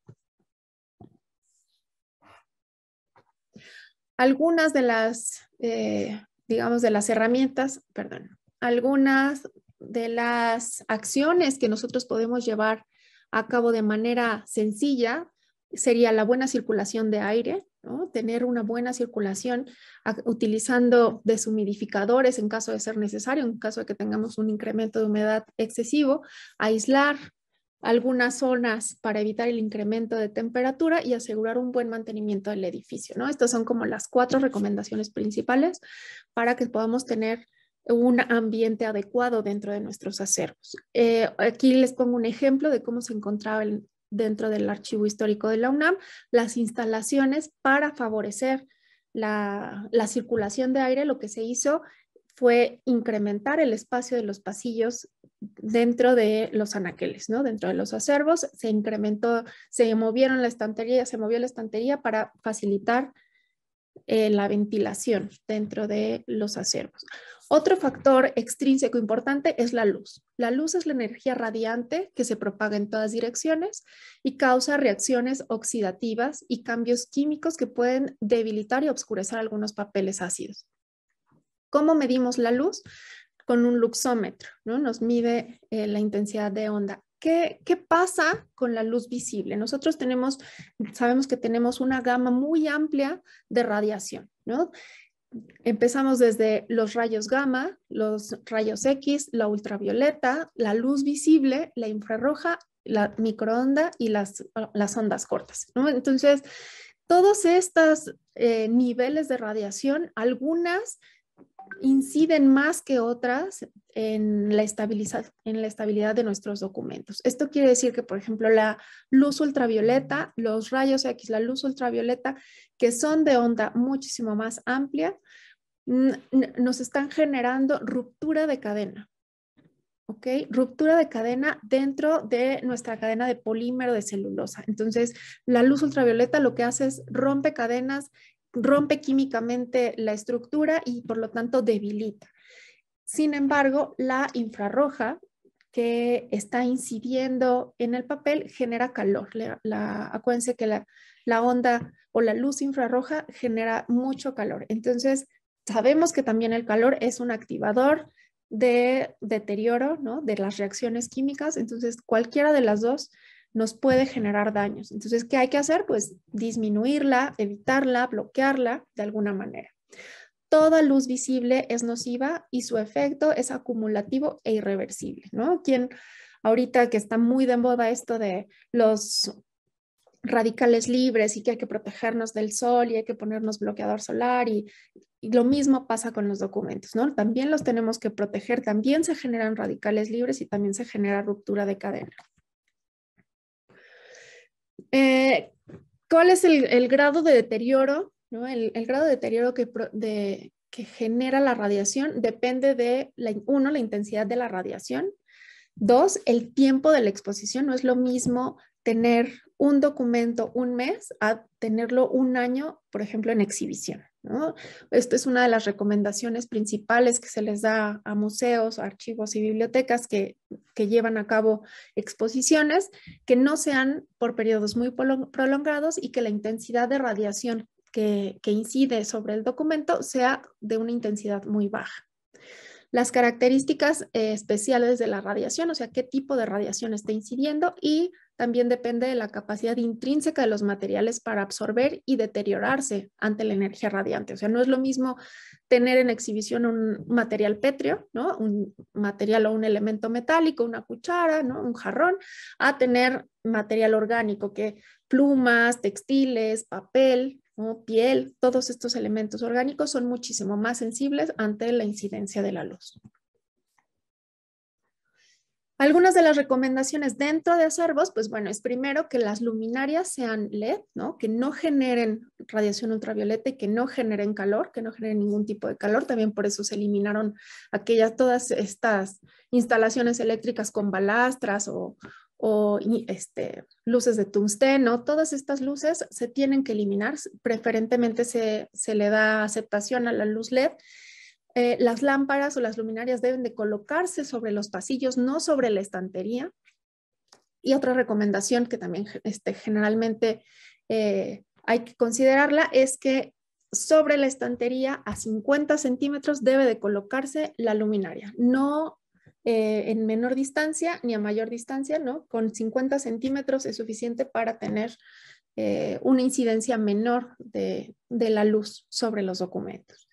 Algunas de las eh, digamos, de las herramientas, perdón, algunas de las acciones que nosotros podemos llevar a cabo de manera sencilla sería la buena circulación de aire, ¿no? tener una buena circulación utilizando deshumidificadores en caso de ser necesario, en caso de que tengamos un incremento de humedad excesivo, aislar algunas zonas para evitar el incremento de temperatura y asegurar un buen mantenimiento del edificio. ¿no? Estas son como las cuatro recomendaciones principales para que podamos tener un ambiente adecuado dentro de nuestros acervos. Eh, aquí les pongo un ejemplo de cómo se encontraba dentro del archivo histórico de la UNAM las instalaciones para favorecer la, la, circulación de aire, lo que se hizo fue incrementar el espacio de los pasillos dentro de los anaqueles, ¿no? Dentro de los acervos se incrementó, se movieron la estantería, se movió la estantería para facilitar eh, la ventilación dentro de los acervos. Otro factor extrínseco importante es la luz. La luz es la energía radiante que se propaga en todas direcciones y causa reacciones oxidativas y cambios químicos que pueden debilitar y obscurecer algunos papeles ácidos. ¿Cómo medimos la luz? Con un luxómetro, ¿no? Nos mide eh, la intensidad de onda. ¿Qué, pasa con la luz visible? Nosotros tenemos, sabemos que tenemos una gama muy amplia de radiación, ¿no? Empezamos desde los rayos gamma, los rayos X, la ultravioleta, la luz visible, la infrarroja, la microonda y las, las ondas cortas, ¿no? Entonces, todos estos eh, niveles de radiación, algunas inciden más que otras en la, en la estabilidad de nuestros documentos. Esto quiere decir que, por ejemplo, la luz ultravioleta, los rayos X, la luz ultravioleta, que son de onda muchísimo más amplia, nos están generando ruptura de cadena. ¿ok? Ruptura de cadena dentro de nuestra cadena de polímero de celulosa. Entonces, la luz ultravioleta lo que hace es rompe cadenas rompe químicamente la estructura y por lo tanto debilita. Sin embargo, la infrarroja que está incidiendo en el papel genera calor. La, acuérdense que la, la onda o la luz infrarroja genera mucho calor. Entonces, sabemos que también el calor es un activador de deterioro ¿no? de las reacciones químicas. Entonces, cualquiera de las dos nos puede generar daños. Entonces, ¿qué hay que hacer? Pues disminuirla, evitarla, bloquearla de alguna manera. Toda luz visible es nociva y su efecto es acumulativo e irreversible, ¿no? Quien ahorita que está muy de moda esto de los radicales libres y que hay que protegernos del sol y hay que ponernos bloqueador solar y, lo mismo pasa con los documentos, ¿no? También los tenemos que proteger, también se generan radicales libres y también se genera ruptura de cadena. Eh, ¿Cuál es el, grado de deterioro? El, grado de deterioro que, que, genera la radiación depende de, uno, la intensidad de la radiación. Dos, el tiempo de la exposición. No es lo mismo tener un documento un mes a tenerlo un año, por ejemplo, en exhibición. Esta es una de las recomendaciones principales que se les da a museos, archivos y bibliotecas que, llevan a cabo exposiciones, que no sean por periodos muy prolongados y que la intensidad de radiación que incide sobre el documento sea de una intensidad muy baja las características eh, especiales de la radiación, o sea, qué tipo de radiación está incidiendo y también depende de la capacidad intrínseca de los materiales para absorber y deteriorarse ante la energía radiante. O sea, no es lo mismo tener en exhibición un material pétreo, ¿no? un material o un elemento metálico, una cuchara, un jarrón, a tener material orgánico, que plumas, textiles, papel, piel, todos estos elementos orgánicos son muchísimo más sensibles ante la incidencia de la luz. Algunas de las recomendaciones dentro de Acervos, pues bueno, es primero que las luminarias sean LED, ¿no? Que no generen radiación ultravioleta y que no generen calor, que no generen ningún tipo de calor. También por eso se eliminaron aquellas, todas estas instalaciones eléctricas con balastras o, o este, luces de tungsteno, todas estas luces se tienen que eliminar, preferentemente se, le da aceptación a la luz LED. Eh, las lámparas o las luminarias deben de colocarse sobre los pasillos, no sobre la estantería. Y otra recomendación que también este, generalmente eh, hay que considerarla es que sobre la estantería a 50 centímetros debe de colocarse la luminaria, no eh, en menor distancia ni a mayor distancia, ¿no? Con 50 centímetros es suficiente para tener eh, una incidencia menor de, la luz sobre los documentos.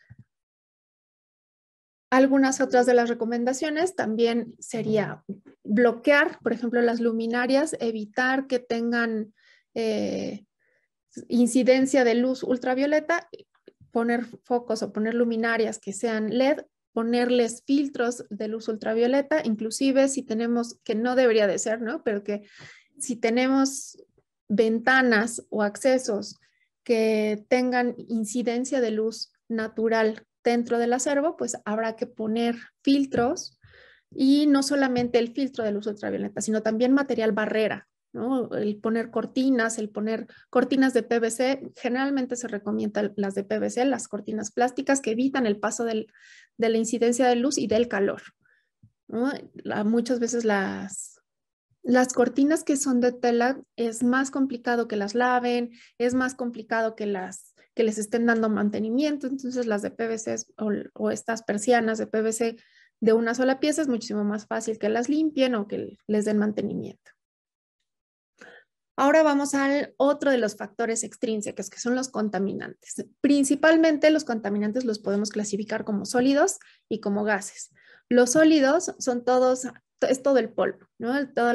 Algunas otras de las recomendaciones también sería bloquear, por ejemplo, las luminarias, evitar que tengan eh, incidencia de luz ultravioleta, poner focos o poner luminarias que sean LED ponerles filtros de luz ultravioleta, inclusive si tenemos, que no debería de ser, ¿no? Pero que si tenemos ventanas o accesos que tengan incidencia de luz natural dentro del acervo, pues habrá que poner filtros y no solamente el filtro de luz ultravioleta, sino también material barrera, el poner cortinas, el poner cortinas de PVC, generalmente se recomienda las de PVC, las cortinas plásticas que evitan el paso de la incidencia de luz y del calor. muchas veces las, las cortinas que son de tela es más complicado que las laven, es más complicado que las que les estén dando mantenimiento, entonces las de PVC o estas persianas de PVC de una sola pieza es muchísimo más fácil que las limpien o que les den mantenimiento. Ahora vamos al otro de los factores extrínsecos, que son los contaminantes. Principalmente los contaminantes los podemos clasificar como sólidos y como gases. Los sólidos son todos, es todo el polvo, ¿no? todo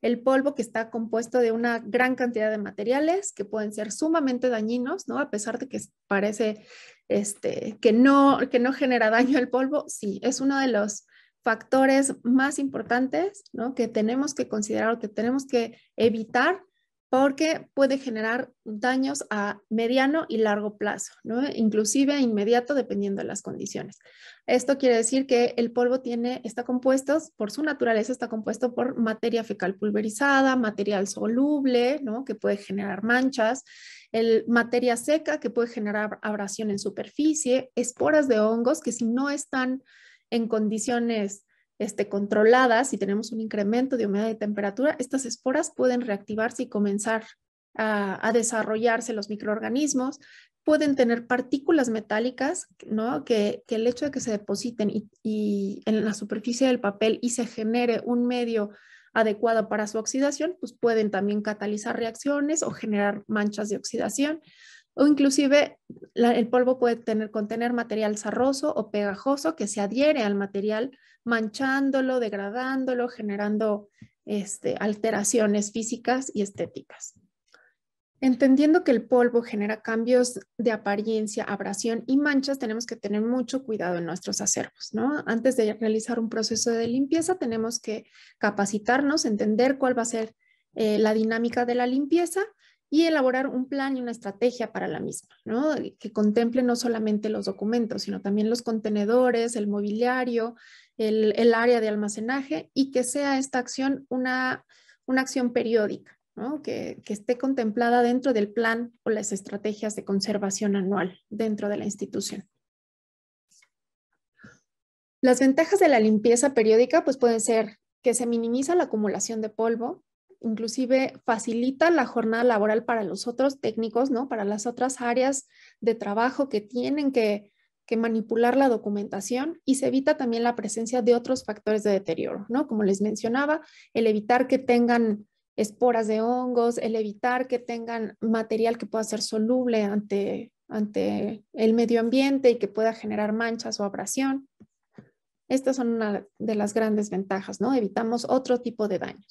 el, polvo que está compuesto de una gran cantidad de materiales que pueden ser sumamente dañinos, ¿no? A pesar de que parece este, que, no, que no genera daño el polvo, sí, es uno de los factores más importantes, ¿no? Que tenemos que considerar o que tenemos que evitar porque puede generar daños a mediano y largo plazo, ¿no? inclusive inmediato dependiendo de las condiciones. Esto quiere decir que el polvo tiene, está compuesto, por su naturaleza, está compuesto por materia fecal pulverizada, material soluble, que puede generar manchas, el, materia seca que puede generar abrasión en superficie, esporas de hongos que si no están en condiciones este, controladas, si tenemos un incremento de humedad y temperatura, estas esporas pueden reactivarse y comenzar a, desarrollarse los microorganismos, pueden tener partículas metálicas, ¿no? que, el hecho de que se depositen y, en la superficie del papel y se genere un medio adecuado para su oxidación, pues pueden también catalizar reacciones o generar manchas de oxidación o inclusive el polvo puede tener, contener material sarroso o pegajoso que se adhiere al material, manchándolo, degradándolo, generando este, alteraciones físicas y estéticas. Entendiendo que el polvo genera cambios de apariencia, abrasión y manchas, tenemos que tener mucho cuidado en nuestros acervos. Antes de realizar un proceso de limpieza, tenemos que capacitarnos, entender cuál va a ser eh, la dinámica de la limpieza y elaborar un plan y una estrategia para la misma, que contemple no solamente los documentos, sino también los contenedores, el mobiliario, el, área de almacenaje y que sea esta acción una, acción periódica, que, que esté contemplada dentro del plan o las estrategias de conservación anual dentro de la institución. Las ventajas de la limpieza periódica pues pueden ser que se minimiza la acumulación de polvo, inclusive facilita la jornada laboral para los otros técnicos, ¿no? Para las otras áreas de trabajo que tienen que, manipular la documentación y se evita también la presencia de otros factores de deterioro, ¿no? Como les mencionaba, el evitar que tengan esporas de hongos, el evitar que tengan material que pueda ser soluble ante, ante el medio ambiente y que pueda generar manchas o abrasión. Estas son una de las grandes ventajas, ¿no? Evitamos otro tipo de daño.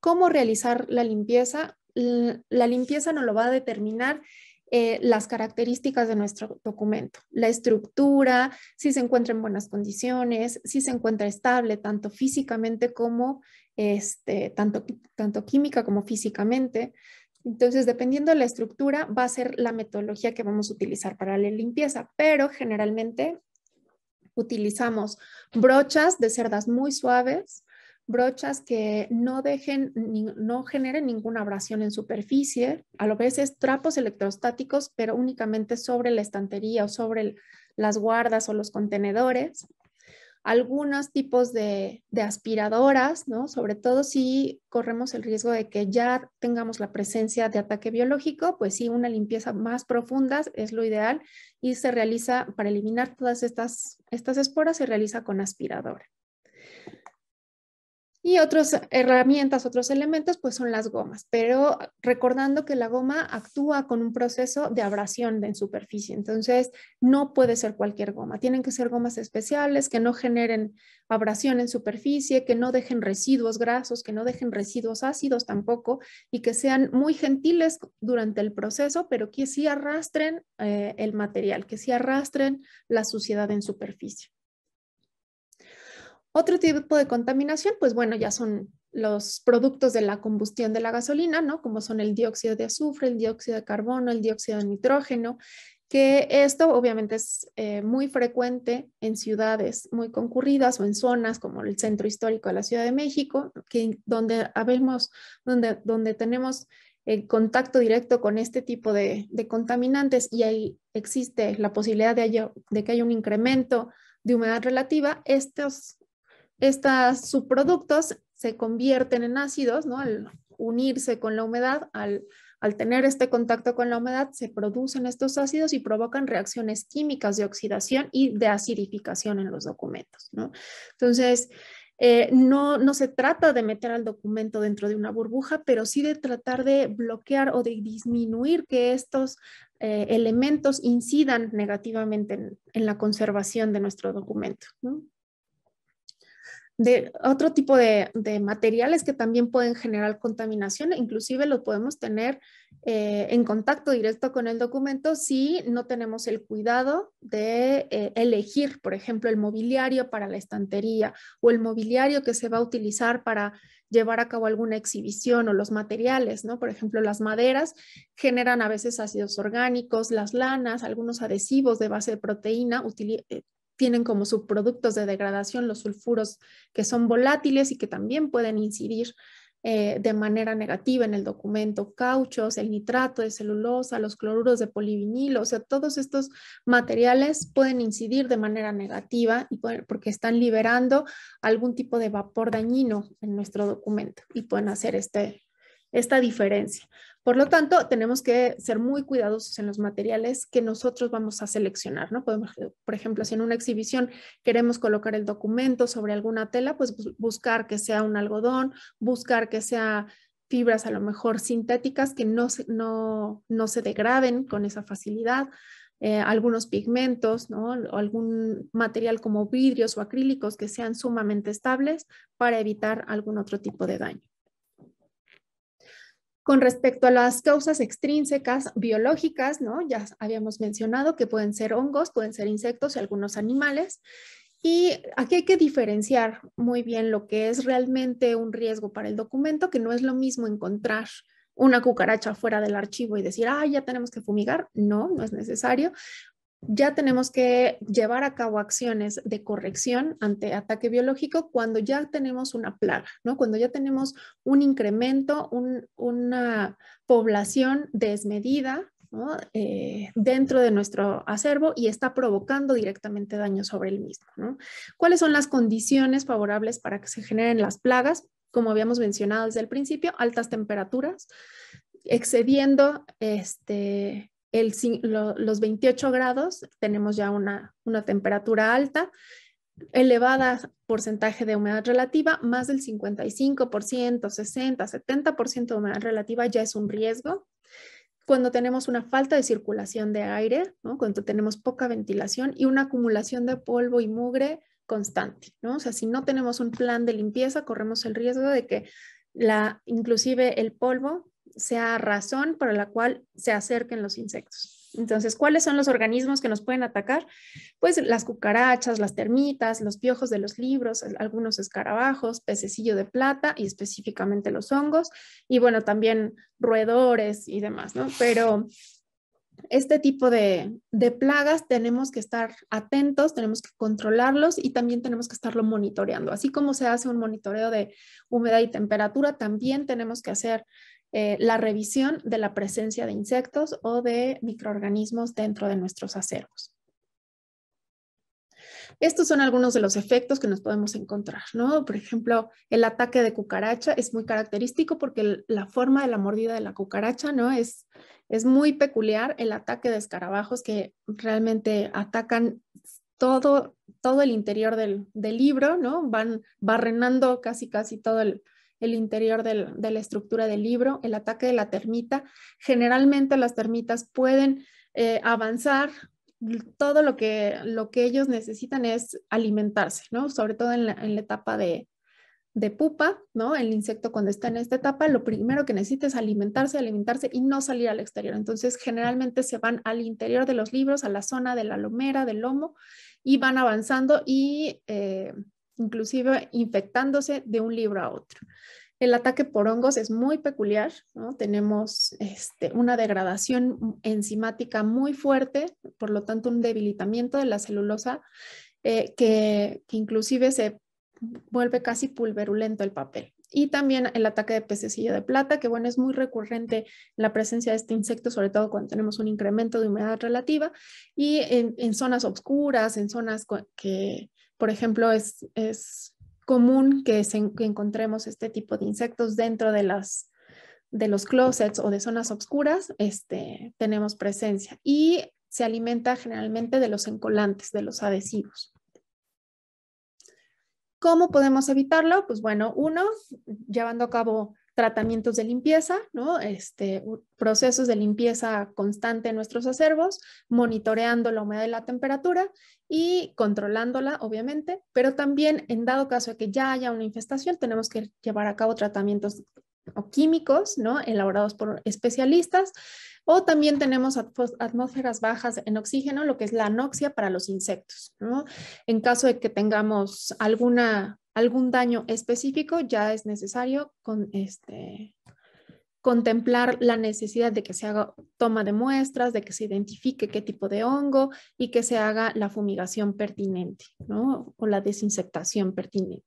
¿Cómo realizar la limpieza? La limpieza no lo va a determinar eh, las características de nuestro documento, la estructura, si se encuentra en buenas condiciones, si se encuentra estable tanto físicamente como, este, tanto, tanto química como físicamente. Entonces, dependiendo de la estructura, va a ser la metodología que vamos a utilizar para la limpieza, pero generalmente utilizamos brochas de cerdas muy suaves, brochas que no dejen, no generen ninguna abrasión en superficie, a lo es trapos electrostáticos, pero únicamente sobre la estantería o sobre las guardas o los contenedores algunos tipos de, aspiradoras, ¿no? sobre todo si corremos el riesgo de que ya tengamos la presencia de ataque biológico, pues sí, una limpieza más profunda es lo ideal y se realiza para eliminar todas estas, estas esporas, se realiza con aspiradora. Y otras herramientas, otros elementos, pues son las gomas, pero recordando que la goma actúa con un proceso de abrasión en superficie, entonces no puede ser cualquier goma, tienen que ser gomas especiales que no generen abrasión en superficie, que no dejen residuos grasos, que no dejen residuos ácidos tampoco y que sean muy gentiles durante el proceso, pero que sí arrastren eh, el material, que sí arrastren la suciedad en superficie. Otro tipo de contaminación, pues bueno, ya son los productos de la combustión de la gasolina, ¿no? Como son el dióxido de azufre, el dióxido de carbono, el dióxido de nitrógeno, que esto obviamente es eh, muy frecuente en ciudades muy concurridas o en zonas como el centro histórico de la Ciudad de México, que, donde, habemos, donde, donde tenemos el contacto directo con este tipo de, contaminantes y ahí existe la posibilidad de, de que haya un incremento de humedad relativa, estos estos subproductos se convierten en ácidos, ¿no? Al unirse con la humedad, al, tener este contacto con la humedad, se producen estos ácidos y provocan reacciones químicas de oxidación y de acidificación en los documentos, ¿no? Entonces, eh, no, no, se trata de meter al documento dentro de una burbuja, pero sí de tratar de bloquear o de disminuir que estos eh, elementos incidan negativamente en, la conservación de nuestro documento. ¿no? de otro tipo de, materiales que también pueden generar contaminación, inclusive lo podemos tener eh, en contacto directo con el documento si no tenemos el cuidado de eh, elegir, por ejemplo, el mobiliario para la estantería o el mobiliario que se va a utilizar para llevar a cabo alguna exhibición o los materiales, ¿no? Por ejemplo, las maderas generan a veces ácidos orgánicos, las lanas, algunos adhesivos de base de proteína eh, tienen como subproductos de degradación los sulfuros que son volátiles y que también pueden incidir eh, de manera negativa en el documento, cauchos, el nitrato de celulosa, los cloruros de polivinilo, o sea, todos estos materiales pueden incidir de manera negativa y porque están liberando algún tipo de vapor dañino en nuestro documento y pueden hacer este, esta diferencia. Por lo tanto, tenemos que ser muy cuidadosos en los materiales que nosotros vamos a seleccionar, ¿no? Eh, por ejemplo, si en una exhibición queremos colocar el documento sobre alguna tela, pues buscar que sea un algodón, buscar que sea fibras a lo mejor sintéticas que no se, no, se degraden con esa facilidad, eh, algunos pigmentos, o algún material como vidrios o acrílicos que sean sumamente estables para evitar algún otro tipo de daño. Con respecto a las causas extrínsecas biológicas, ¿no? ya habíamos mencionado que pueden ser hongos, pueden ser insectos y algunos animales. Y aquí hay que diferenciar muy bien lo que es realmente un riesgo para el documento, que no es lo mismo encontrar una cucaracha fuera del archivo y decir, ah, ya tenemos que fumigar. No, no es necesario ya tenemos que llevar a cabo acciones de corrección ante ataque biológico cuando ya tenemos una plaga, ¿no? Cuando ya tenemos un incremento, una población desmedida eh, dentro de nuestro acervo y está provocando directamente daño sobre el mismo. ¿Cuáles son las condiciones favorables para que se generen las plagas? Como habíamos mencionado desde el principio, altas temperaturas, excediendo este, los 28 grados tenemos ya una, temperatura alta, elevada porcentaje de humedad relativa, más del 55%, 60, 70% de humedad relativa ya es un riesgo. Cuando tenemos una falta de circulación de aire, cuando tenemos poca ventilación y una acumulación de polvo y mugre constante, O sea, si no tenemos un plan de limpieza, corremos el riesgo de que la, inclusive el polvo sea razón para la cual se acerquen los insectos. Entonces, ¿cuáles son los organismos que nos pueden atacar? Pues las cucarachas, las termitas, los piojos de los libros, algunos escarabajos, pececillo de plata y específicamente los hongos y bueno, también roedores y demás, ¿no? Pero este tipo de, de, plagas tenemos que estar atentos, tenemos que controlarlos y también tenemos que estarlo monitoreando. Así como se hace un monitoreo de humedad y temperatura, también tenemos que hacer eh, la revisión de la presencia de insectos o de microorganismos dentro de nuestros acervos. Estos son algunos de los efectos que nos podemos encontrar, ¿no? Por ejemplo, el ataque de cucaracha es muy característico porque la forma de la mordida de la cucaracha, ¿no? Es, es muy peculiar el ataque de escarabajos que realmente atacan todo, todo el interior del, del libro, ¿no? Van barrenando casi, casi todo el, el interior de la estructura del libro, el ataque de la termita. Generalmente las termitas pueden eh, avanzar. Todo lo que, lo que ellos necesitan es alimentarse, Sobre todo en la, etapa de, pupa, ¿no? El insecto cuando está en esta etapa, lo primero que necesita es alimentarse, alimentarse y no salir al exterior. Entonces, generalmente se van al interior de los libros, a la zona de la lomera, del lomo, y van avanzando y eh, inclusive infectándose de un libro a otro. El ataque por hongos es muy peculiar, Tenemos este, una degradación enzimática muy fuerte, por lo tanto un debilitamiento de la celulosa eh, que, inclusive se vuelve casi pulverulento el papel y también el ataque de pececillo de plata, que bueno, es muy recurrente la presencia de este insecto, sobre todo cuando tenemos un incremento de humedad relativa y en, zonas oscuras, en zonas que, por ejemplo, es, es común que, encontremos este tipo de insectos dentro de los closets o de zonas oscuras, este, tenemos presencia y se alimenta generalmente de los encolantes, de los adhesivos. ¿Cómo podemos evitarlo? Pues bueno, uno, llevando a cabo tratamientos de limpieza, ¿no? este, procesos de limpieza constante en nuestros acervos, monitoreando la humedad y la temperatura y controlándola, obviamente, pero también en dado caso de que ya haya una infestación, tenemos que llevar a cabo tratamientos o químicos, ¿no? Elaborados por especialistas. O también tenemos atmósferas bajas en oxígeno, lo que es la anoxia para los insectos, En caso de que tengamos alguna algún daño específico, ya es necesario con este, contemplar la necesidad de que se haga toma de muestras, de que se identifique qué tipo de hongo y que se haga la fumigación pertinente ¿no? o la desinsectación pertinente.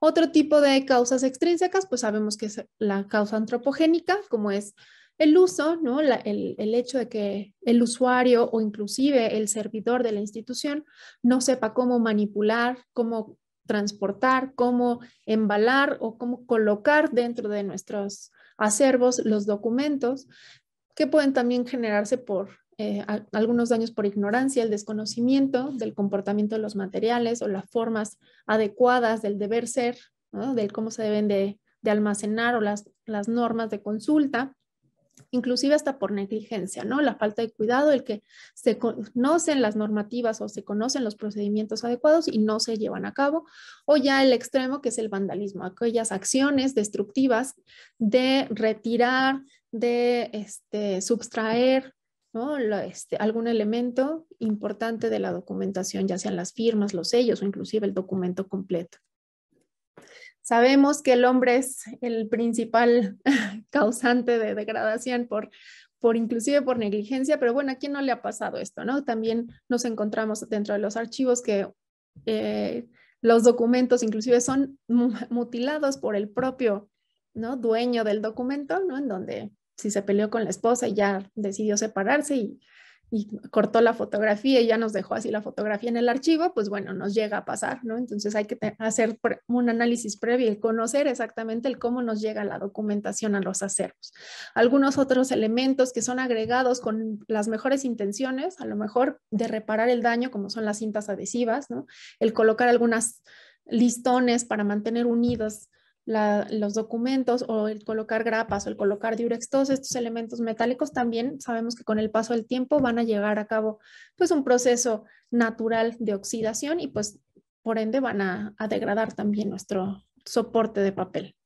Otro tipo de causas extrínsecas, pues sabemos que es la causa antropogénica, como es el uso, ¿no? el, el, hecho de que el usuario o inclusive el servidor de la institución no sepa cómo manipular, cómo transportar, cómo embalar o cómo colocar dentro de nuestros acervos los documentos, que pueden también generarse por eh, algunos daños por ignorancia, el desconocimiento del comportamiento de los materiales o las formas adecuadas del deber ser, del cómo se deben de, de almacenar o las, las normas de consulta inclusive hasta por negligencia, ¿no? La falta de cuidado, el que se conocen las normativas o se conocen los procedimientos adecuados y no se llevan a cabo, o ya el extremo que es el vandalismo, aquellas acciones destructivas de retirar, de este, subtraer ¿no? Este, algún elemento importante de la documentación, ya sean las firmas, los sellos o inclusive el documento completo. Sabemos que el hombre es el principal causante de degradación por, por inclusive por negligencia, pero bueno, ¿a quién no le ha pasado esto? ¿no? También nos encontramos dentro de los archivos que eh, los documentos inclusive son mutilados por el propio ¿no? dueño del documento, ¿no? en donde si se peleó con la esposa y ya decidió separarse y y cortó la fotografía y ya nos dejó así la fotografía en el archivo, pues bueno, nos llega a pasar, ¿no? Entonces hay que hacer un análisis previo y conocer exactamente el cómo nos llega la documentación a los acervos. Algunos otros elementos que son agregados con las mejores intenciones, a lo mejor de reparar el daño, como son las cintas adhesivas, ¿no? El colocar algunas listones para mantener unidos los documentos o el colocar grapas o el colocar diurex, estos elementos metálicos también sabemos que con el paso del tiempo van a llegar a cabo pues un proceso natural de oxidación y pues por ende van a, degradar también nuestro soporte de papel.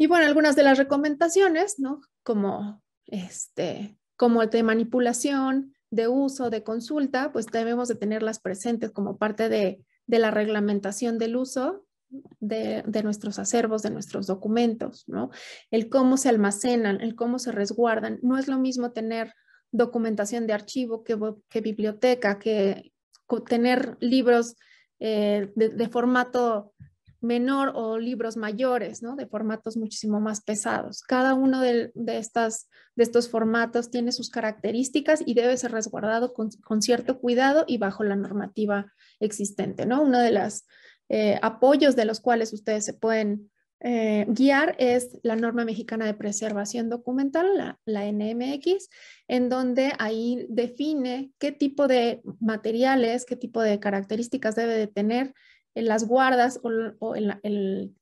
Y bueno, algunas de las recomendaciones, ¿no? Como este, como de manipulación, de uso, de consulta, pues debemos de tenerlas presentes como parte de, de la reglamentación del uso de, nuestros acervos, de nuestros documentos, ¿no? El cómo se almacenan, el cómo se resguardan. No es lo mismo tener documentación de archivo que, que biblioteca, que tener libros eh, de, formato menor o libros mayores, ¿no? De formatos muchísimo más pesados. Cada uno de, estas, de estos formatos tiene sus características y debe ser resguardado con, con cierto cuidado y bajo la normativa existente, ¿no? Una de las eh, apoyos de los cuales ustedes se pueden eh, guiar es la norma mexicana de preservación documental, la, NMX, en donde ahí define qué tipo de materiales, qué tipo de características debe de tener en las guardas o, el,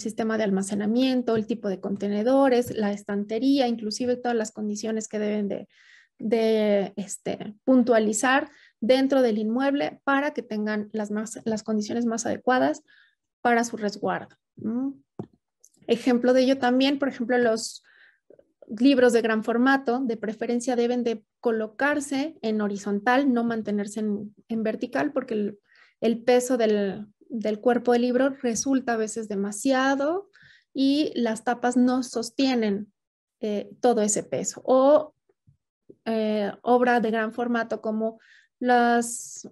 sistema de almacenamiento, el tipo de contenedores, la estantería, inclusive todas las condiciones que deben de, de este, puntualizar dentro del inmueble para que tengan las, condiciones más adecuadas para su resguardo. Ejemplo de ello también, por ejemplo, los libros de gran formato, de preferencia deben de colocarse en horizontal, no mantenerse en, vertical, porque el, peso del, cuerpo del libro resulta a veces demasiado y las tapas no sostienen eh, todo ese peso. O eh, obra de gran formato como las,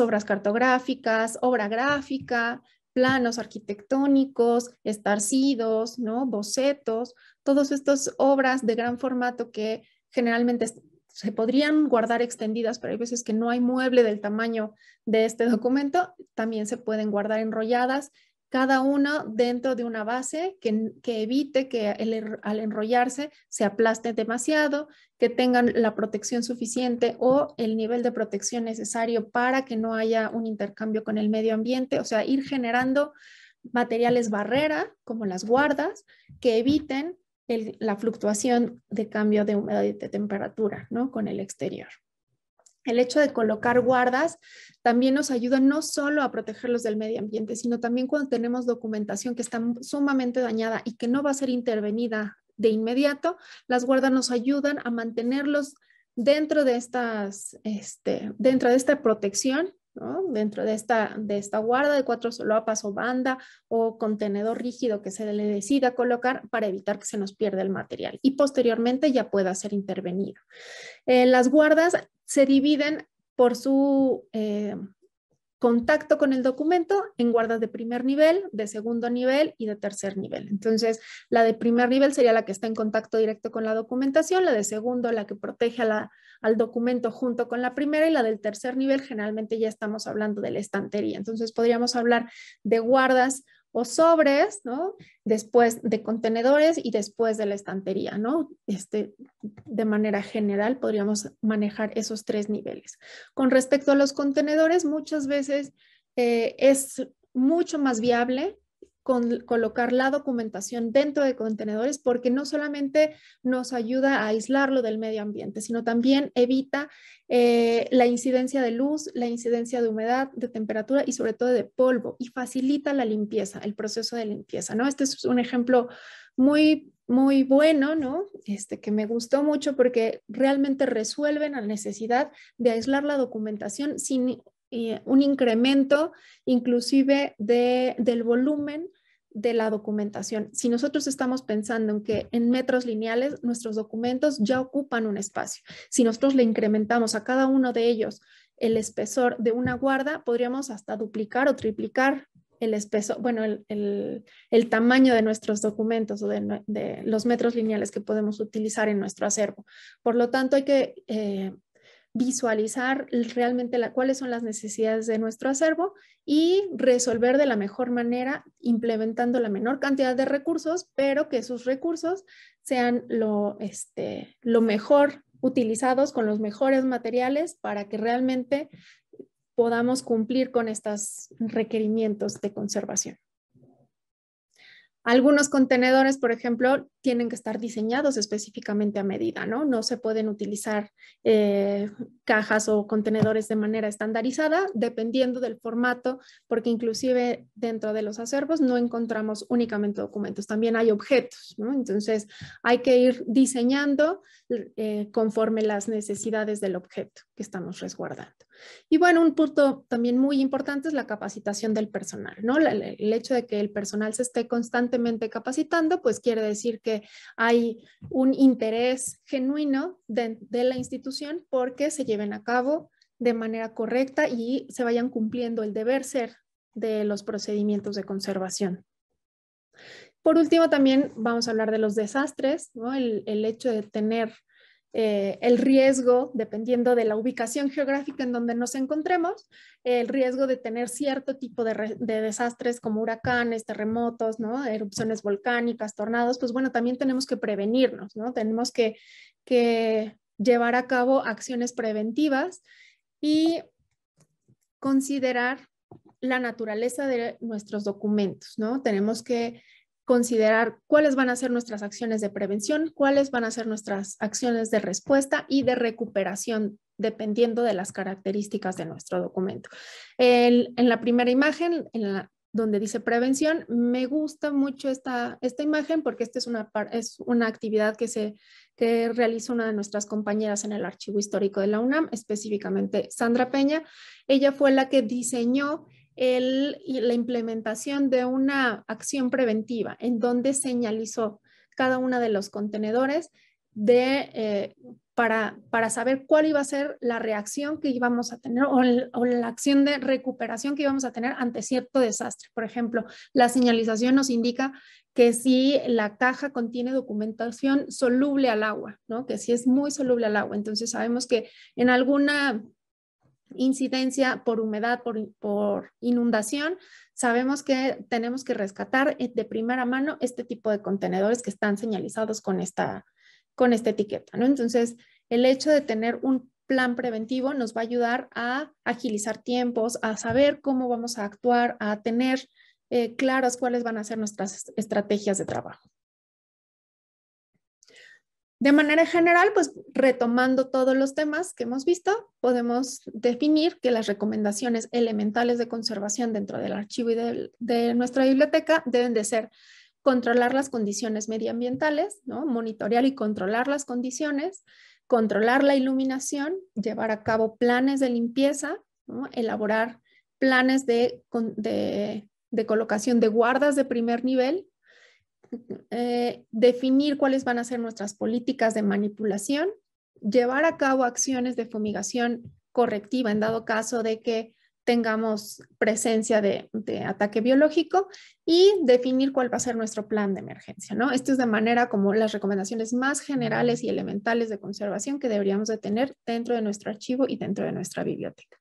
obras cartográficas, obra gráfica, planos arquitectónicos, estarcidos, ¿no? bocetos, todas estas obras de gran formato que generalmente se podrían guardar extendidas, pero hay veces que no hay mueble del tamaño de este documento, también se pueden guardar enrolladas cada uno dentro de una base que, evite que al enrollarse se aplaste demasiado, que tengan la protección suficiente o el nivel de protección necesario para que no haya un intercambio con el medio ambiente, o sea, ir generando materiales barrera como las guardas que eviten la fluctuación de cambio de humedad y de temperatura ¿no? con el exterior el hecho de colocar guardas también nos ayuda no solo a protegerlos del medio ambiente, sino también cuando tenemos documentación que está sumamente dañada y que no va a ser intervenida de inmediato, las guardas nos ayudan a mantenerlos dentro de estas, este, dentro de esta protección, dentro de esta, de esta guarda de cuatro solapas o banda o contenedor rígido que se le decida colocar para evitar que se nos pierda el material y posteriormente ya pueda ser intervenido. Eh, las guardas se dividen por su eh, contacto con el documento en guardas de primer nivel, de segundo nivel y de tercer nivel. Entonces, la de primer nivel sería la que está en contacto directo con la documentación, la de segundo la que protege al documento junto con la primera y la del tercer nivel generalmente ya estamos hablando de la estantería. Entonces, podríamos hablar de guardas o sobres, ¿no? Después de contenedores y después de la estantería, ¿no? Este, de manera general podríamos manejar esos tres niveles. Con respecto a los contenedores, muchas veces eh, es mucho más viable colocar la documentación dentro de contenedores porque no solamente nos ayuda a aislarlo del medio ambiente, sino también evita eh, la incidencia de luz, la incidencia de humedad, de temperatura y sobre todo de polvo y facilita la limpieza, el proceso de limpieza, ¿no? Este es un ejemplo muy muy bueno, ¿no? Este que me gustó mucho porque realmente resuelven la necesidad de aislar la documentación sin eh, un incremento inclusive de, del volumen de la documentación. Si nosotros estamos pensando en que en metros lineales nuestros documentos ya ocupan un espacio, si nosotros le incrementamos a cada uno de ellos el espesor de una guarda, podríamos hasta duplicar o triplicar el espesor, bueno, el, tamaño de nuestros documentos o de, los metros lineales que podemos utilizar en nuestro acervo. Por lo tanto, hay que eh, visualizar realmente cuáles son las necesidades de nuestro acervo y resolver de la mejor manera implementando la menor cantidad de recursos, pero que sus recursos sean lo, este, lo mejor utilizados con los mejores materiales para que realmente podamos cumplir con estos requerimientos de conservación. Algunos contenedores, por ejemplo, tienen que estar diseñados específicamente a medida, ¿no? No se pueden utilizar eh, cajas o contenedores de manera estandarizada, dependiendo del formato, porque inclusive dentro de los acervos no encontramos únicamente documentos, también hay objetos, ¿no? Entonces hay que ir diseñando eh, conforme las necesidades del objeto que estamos resguardando. Y bueno, un punto también muy importante es la capacitación del personal, ¿no? el hecho de que el personal se esté constantemente capacitando, pues quiere decir que hay un interés genuino de, la institución porque se lleven a cabo de manera correcta y se vayan cumpliendo el deber ser de los procedimientos de conservación. Por último, también vamos a hablar de los desastres, ¿no? el hecho de tener eh, el riesgo, dependiendo de la ubicación geográfica en donde nos encontremos, el riesgo de tener cierto tipo de, desastres como huracanes, terremotos, erupciones volcánicas, tornados, pues bueno, también tenemos que prevenirnos, ¿no? tenemos que, que llevar a cabo acciones preventivas y considerar la naturaleza de nuestros documentos, ¿no? Tenemos que considerar cuáles van a ser nuestras acciones de prevención, cuáles van a ser nuestras acciones de respuesta y de recuperación dependiendo de las características de nuestro documento. en la primera imagen, donde dice prevención, me gusta mucho esta, esta imagen porque esta es una, es una actividad que, se, que realiza una de nuestras compañeras en el Archivo Histórico de la UNAM, específicamente Sandra Peña. Ella fue la que diseñó la implementación de una acción preventiva en donde señalizó cada uno de los contenedores de, eh, para, para, saber cuál iba a ser la reacción que íbamos a tener o, la acción de recuperación que íbamos a tener ante cierto desastre. Por ejemplo, la señalización nos indica que si la caja contiene documentación soluble al agua, que si es muy soluble al agua, entonces sabemos que en alguna incidencia por humedad, por, inundación, sabemos que tenemos que rescatar eh, de primera mano este tipo de contenedores que están señalizados con esta, con esta etiqueta. ¿no? Entonces, el hecho de tener un plan preventivo nos va a ayudar a agilizar tiempos, a saber cómo vamos a actuar, a tener eh, claras cuáles van a ser nuestras estrategias de trabajo. De manera general, pues retomando todos los temas que hemos visto, podemos definir que las recomendaciones elementales de conservación dentro del archivo y de, nuestra biblioteca deben de ser controlar las condiciones medioambientales, ¿no? monitorear y controlar las condiciones, controlar la iluminación, llevar a cabo planes de limpieza, elaborar planes de colocación de guardas de primer nivel eh, definir cuáles van a ser nuestras políticas de manipulación, llevar a cabo acciones de fumigación correctiva en dado caso de que tengamos presencia de, ataque biológico y definir cuál va a ser nuestro plan de emergencia, ¿no? Esto es de manera como las recomendaciones más generales y elementales de conservación que deberíamos de tener dentro de nuestro archivo y dentro de nuestra biblioteca.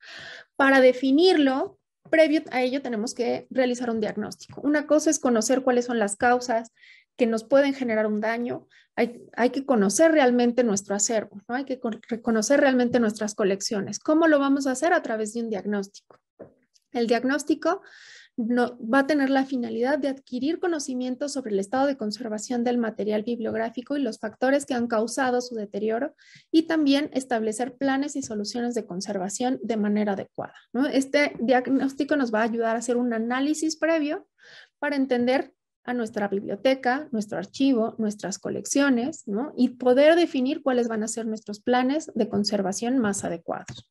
Para definirlo, previo a ello tenemos que realizar un diagnóstico. Una cosa es conocer cuáles son las causas que nos pueden generar un daño. Hay, hay que conocer realmente nuestro acervo, ¿no? hay que reconocer realmente nuestras colecciones. ¿Cómo lo vamos a hacer? A través de un diagnóstico. El diagnóstico va a tener la finalidad de adquirir conocimientos sobre el estado de conservación del material bibliográfico y los factores que han causado su deterioro y también establecer planes y soluciones de conservación de manera adecuada. Este diagnóstico nos va a ayudar a hacer un análisis previo para entender a nuestra biblioteca, nuestro archivo, nuestras colecciones, y poder definir cuáles van a ser nuestros planes de conservación más adecuados.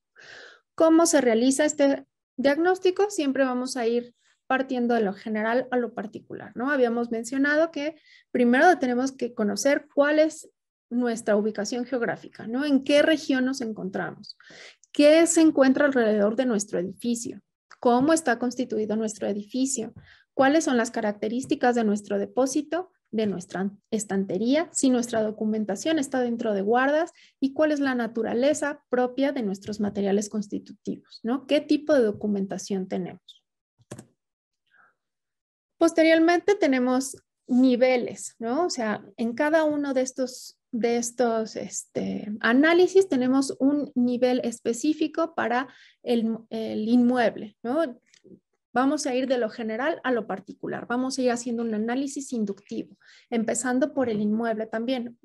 ¿Cómo se realiza este diagnóstico? Siempre vamos a ir partiendo de lo general a lo particular, ¿no? Habíamos mencionado que primero tenemos que conocer cuál es nuestra ubicación geográfica, ¿no? En qué región nos encontramos, qué se encuentra alrededor de nuestro edificio, cómo está constituido nuestro edificio, cuáles son las características de nuestro depósito, de nuestra estantería, si nuestra documentación está dentro de guardas y cuál es la naturaleza propia de nuestros materiales constitutivos, ¿no? ¿Qué tipo de documentación tenemos? Posteriormente tenemos niveles, ¿no? O sea, en cada uno de estos, de estos este, análisis tenemos un nivel específico para el, el inmueble, ¿no? Vamos a ir de lo general a lo particular. Vamos a ir haciendo un análisis inductivo, empezando por el inmueble también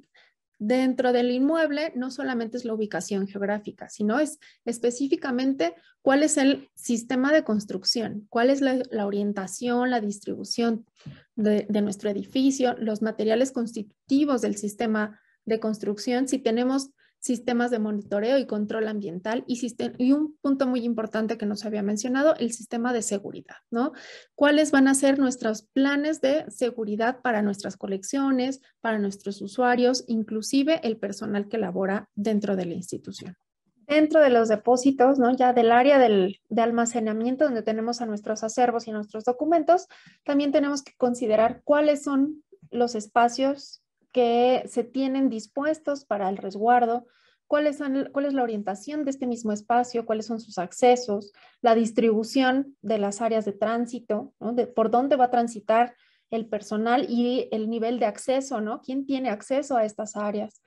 dentro del inmueble no solamente es la ubicación geográfica, sino es específicamente cuál es el sistema de construcción, cuál es la, orientación, la distribución de, de, nuestro edificio, los materiales constitutivos del sistema de construcción, si tenemos sistemas de monitoreo y control ambiental y, un punto muy importante que nos había mencionado, el sistema de seguridad, ¿no? ¿Cuáles van a ser nuestros planes de seguridad para nuestras colecciones, para nuestros usuarios, inclusive el personal que labora dentro de la institución? Dentro de los depósitos, ¿no? ya del área de almacenamiento donde tenemos a nuestros acervos y nuestros documentos, también tenemos que considerar cuáles son los espacios que se tienen dispuestos para el resguardo, cuál es, la orientación de este mismo espacio, cuáles son sus accesos, la distribución de las áreas de tránsito, por dónde va a transitar el personal y el nivel de acceso, ¿no? ¿Quién tiene acceso a estas áreas?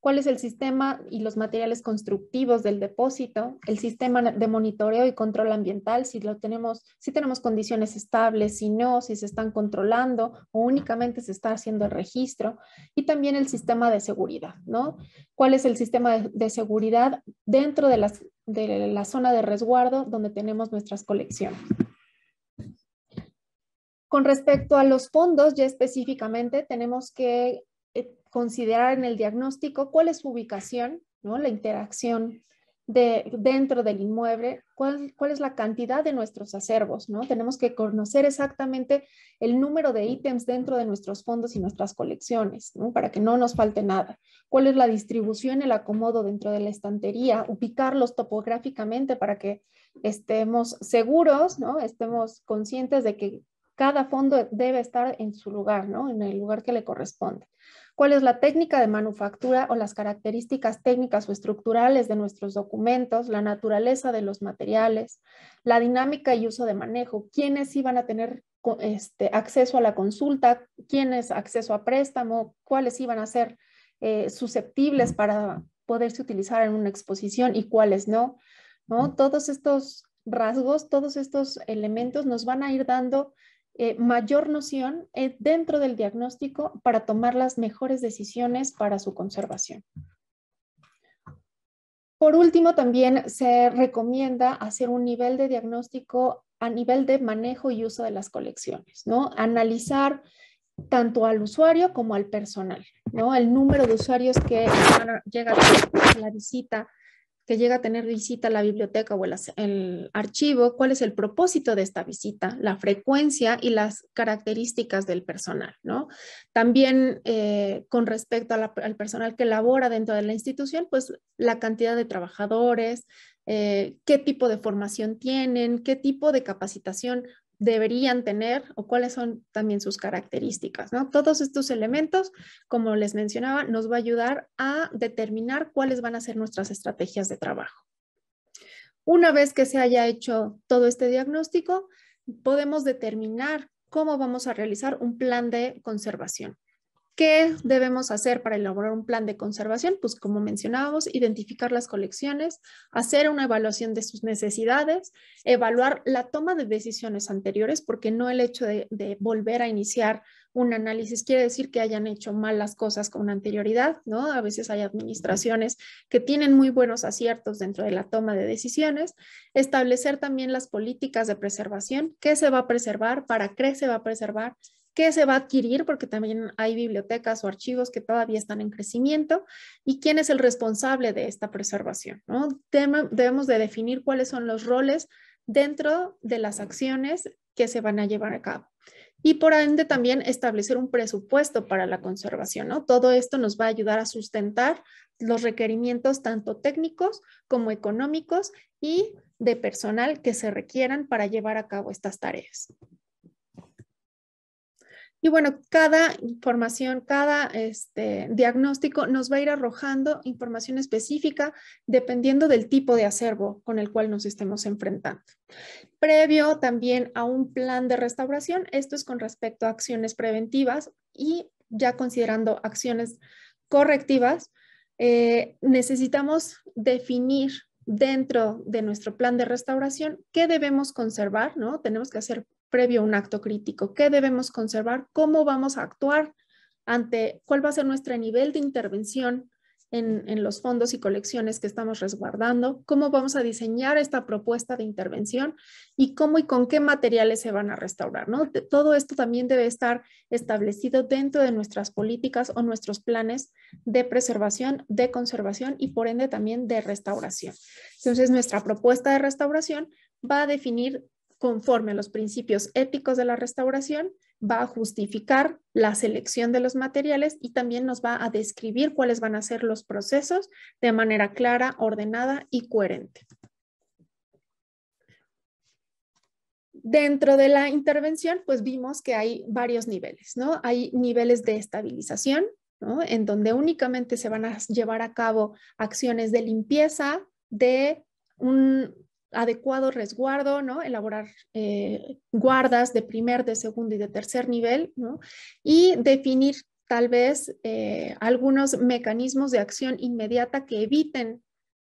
cuál es el sistema y los materiales constructivos del depósito, el sistema de monitoreo y control ambiental, si, lo tenemos, si tenemos condiciones estables, si no, si se están controlando o únicamente se está haciendo el registro, y también el sistema de seguridad, ¿no? ¿Cuál es el sistema de, seguridad dentro de, las, de la zona de resguardo donde tenemos nuestras colecciones? Con respecto a los fondos, ya específicamente tenemos que considerar en el diagnóstico cuál es su ubicación, ¿no? la interacción de, dentro del inmueble, cuál, cuál es la cantidad de nuestros acervos, ¿no? Tenemos que conocer exactamente el número de ítems dentro de nuestros fondos y nuestras colecciones, Para que no nos falte nada. Cuál es la distribución, el acomodo dentro de la estantería, ubicarlos topográficamente para que estemos seguros, ¿no? Estemos conscientes de que cada fondo debe estar en su lugar, ¿no? En el lugar que le corresponde cuál es la técnica de manufactura o las características técnicas o estructurales de nuestros documentos, la naturaleza de los materiales, la dinámica y uso de manejo, quiénes iban a tener este, acceso a la consulta, quiénes acceso a préstamo, cuáles iban a ser eh, susceptibles para poderse utilizar en una exposición y cuáles no. ¿no? Todos estos rasgos, todos estos elementos nos van a ir dando eh, mayor noción eh, dentro del diagnóstico para tomar las mejores decisiones para su conservación. Por último, también se recomienda hacer un nivel de diagnóstico a nivel de manejo y uso de las colecciones, ¿no? Analizar tanto al usuario como al personal, ¿no? El número de usuarios que llegan a la visita, que llega a tener visita a la biblioteca o el, archivo, cuál es el propósito de esta visita, la frecuencia y las características del personal. ¿no? También eh, con respecto al personal que labora dentro de la institución, pues la cantidad de trabajadores, eh, qué tipo de formación tienen, qué tipo de capacitación deberían tener o cuáles son también sus características. Todos estos elementos, como les mencionaba, nos va a ayudar a determinar cuáles van a ser nuestras estrategias de trabajo. Una vez que se haya hecho todo este diagnóstico, podemos determinar cómo vamos a realizar un plan de conservación. ¿Qué debemos hacer para elaborar un plan de conservación? Pues como mencionábamos, identificar las colecciones, hacer una evaluación de sus necesidades, evaluar la toma de decisiones anteriores, porque no el hecho de, volver a iniciar un análisis quiere decir que hayan hecho mal las cosas con anterioridad, ¿no? A veces hay administraciones que tienen muy buenos aciertos dentro de la toma de decisiones. Establecer también las políticas de preservación, qué se va a preservar, para qué se va a preservar, qué se va a adquirir, porque también hay bibliotecas o archivos que todavía están en crecimiento, y quién es el responsable de esta preservación. ¿no? Debemos de definir cuáles son los roles dentro de las acciones que se van a llevar a cabo. Y por ende también establecer un presupuesto para la conservación. Todo esto nos va a ayudar a sustentar los requerimientos tanto técnicos como económicos y de personal que se requieran para llevar a cabo estas tareas. Y bueno, cada información, cada este, diagnóstico nos va a ir arrojando información específica dependiendo del tipo de acervo con el cual nos estemos enfrentando. Previo también a un plan de restauración, esto es con respecto a acciones preventivas y ya considerando acciones correctivas, eh, necesitamos definir dentro de nuestro plan de restauración qué debemos conservar, ¿no? Tenemos que hacer previo a un acto crítico, qué debemos conservar, cómo vamos a actuar ante cuál va a ser nuestro nivel de intervención en, los fondos y colecciones que estamos resguardando, cómo vamos a diseñar esta propuesta de intervención y cómo y con qué materiales se van a restaurar. todo esto también debe estar establecido dentro de nuestras políticas o nuestros planes de preservación, de conservación y por ende también de restauración. Entonces, nuestra propuesta de restauración va a definir conforme a los principios éticos de la restauración, va a justificar la selección de los materiales y también nos va a describir cuáles van a ser los procesos de manera clara, ordenada y coherente. Dentro de la intervención, pues vimos que hay varios niveles, ¿no? Hay niveles de estabilización, ¿no? En donde únicamente se van a llevar a cabo acciones de limpieza de un adecuado resguardo, ¿no? elaborar eh, guardas de primer, de segundo y de tercer nivel, ¿no? y definir tal vez eh, algunos mecanismos de acción inmediata que eviten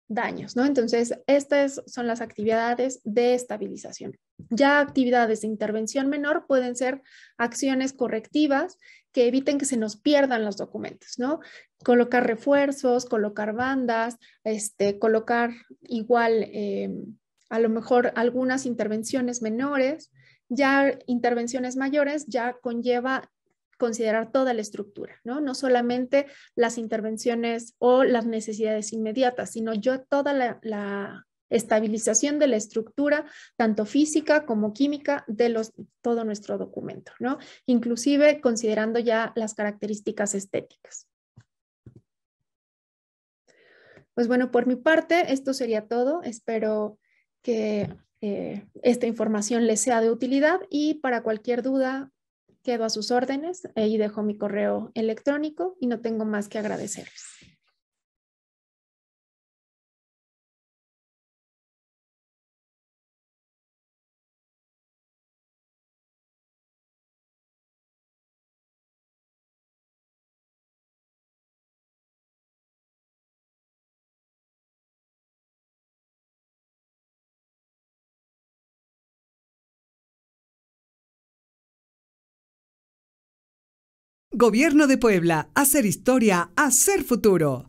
daños, ¿no? Entonces, estas son las actividades de estabilización. Ya actividades de intervención menor pueden ser acciones correctivas que eviten que se nos pierdan los documentos, ¿no? Colocar refuerzos, colocar bandas, este, colocar igual em, a lo mejor algunas intervenciones menores, ya intervenciones mayores ya conlleva considerar toda la estructura, ¿no? No solamente las intervenciones o las necesidades inmediatas, sino yo toda la, estabilización de la estructura, tanto física como química, de los, todo nuestro documento, ¿no? Inclusive considerando ya las características estéticas. Pues bueno, por mi parte, esto sería todo. Espero que eh, esta información les sea de utilidad y para cualquier duda quedo a sus órdenes. y dejo mi correo electrónico y no tengo más que agradecerles. Gobierno de Puebla. Hacer historia, hacer futuro.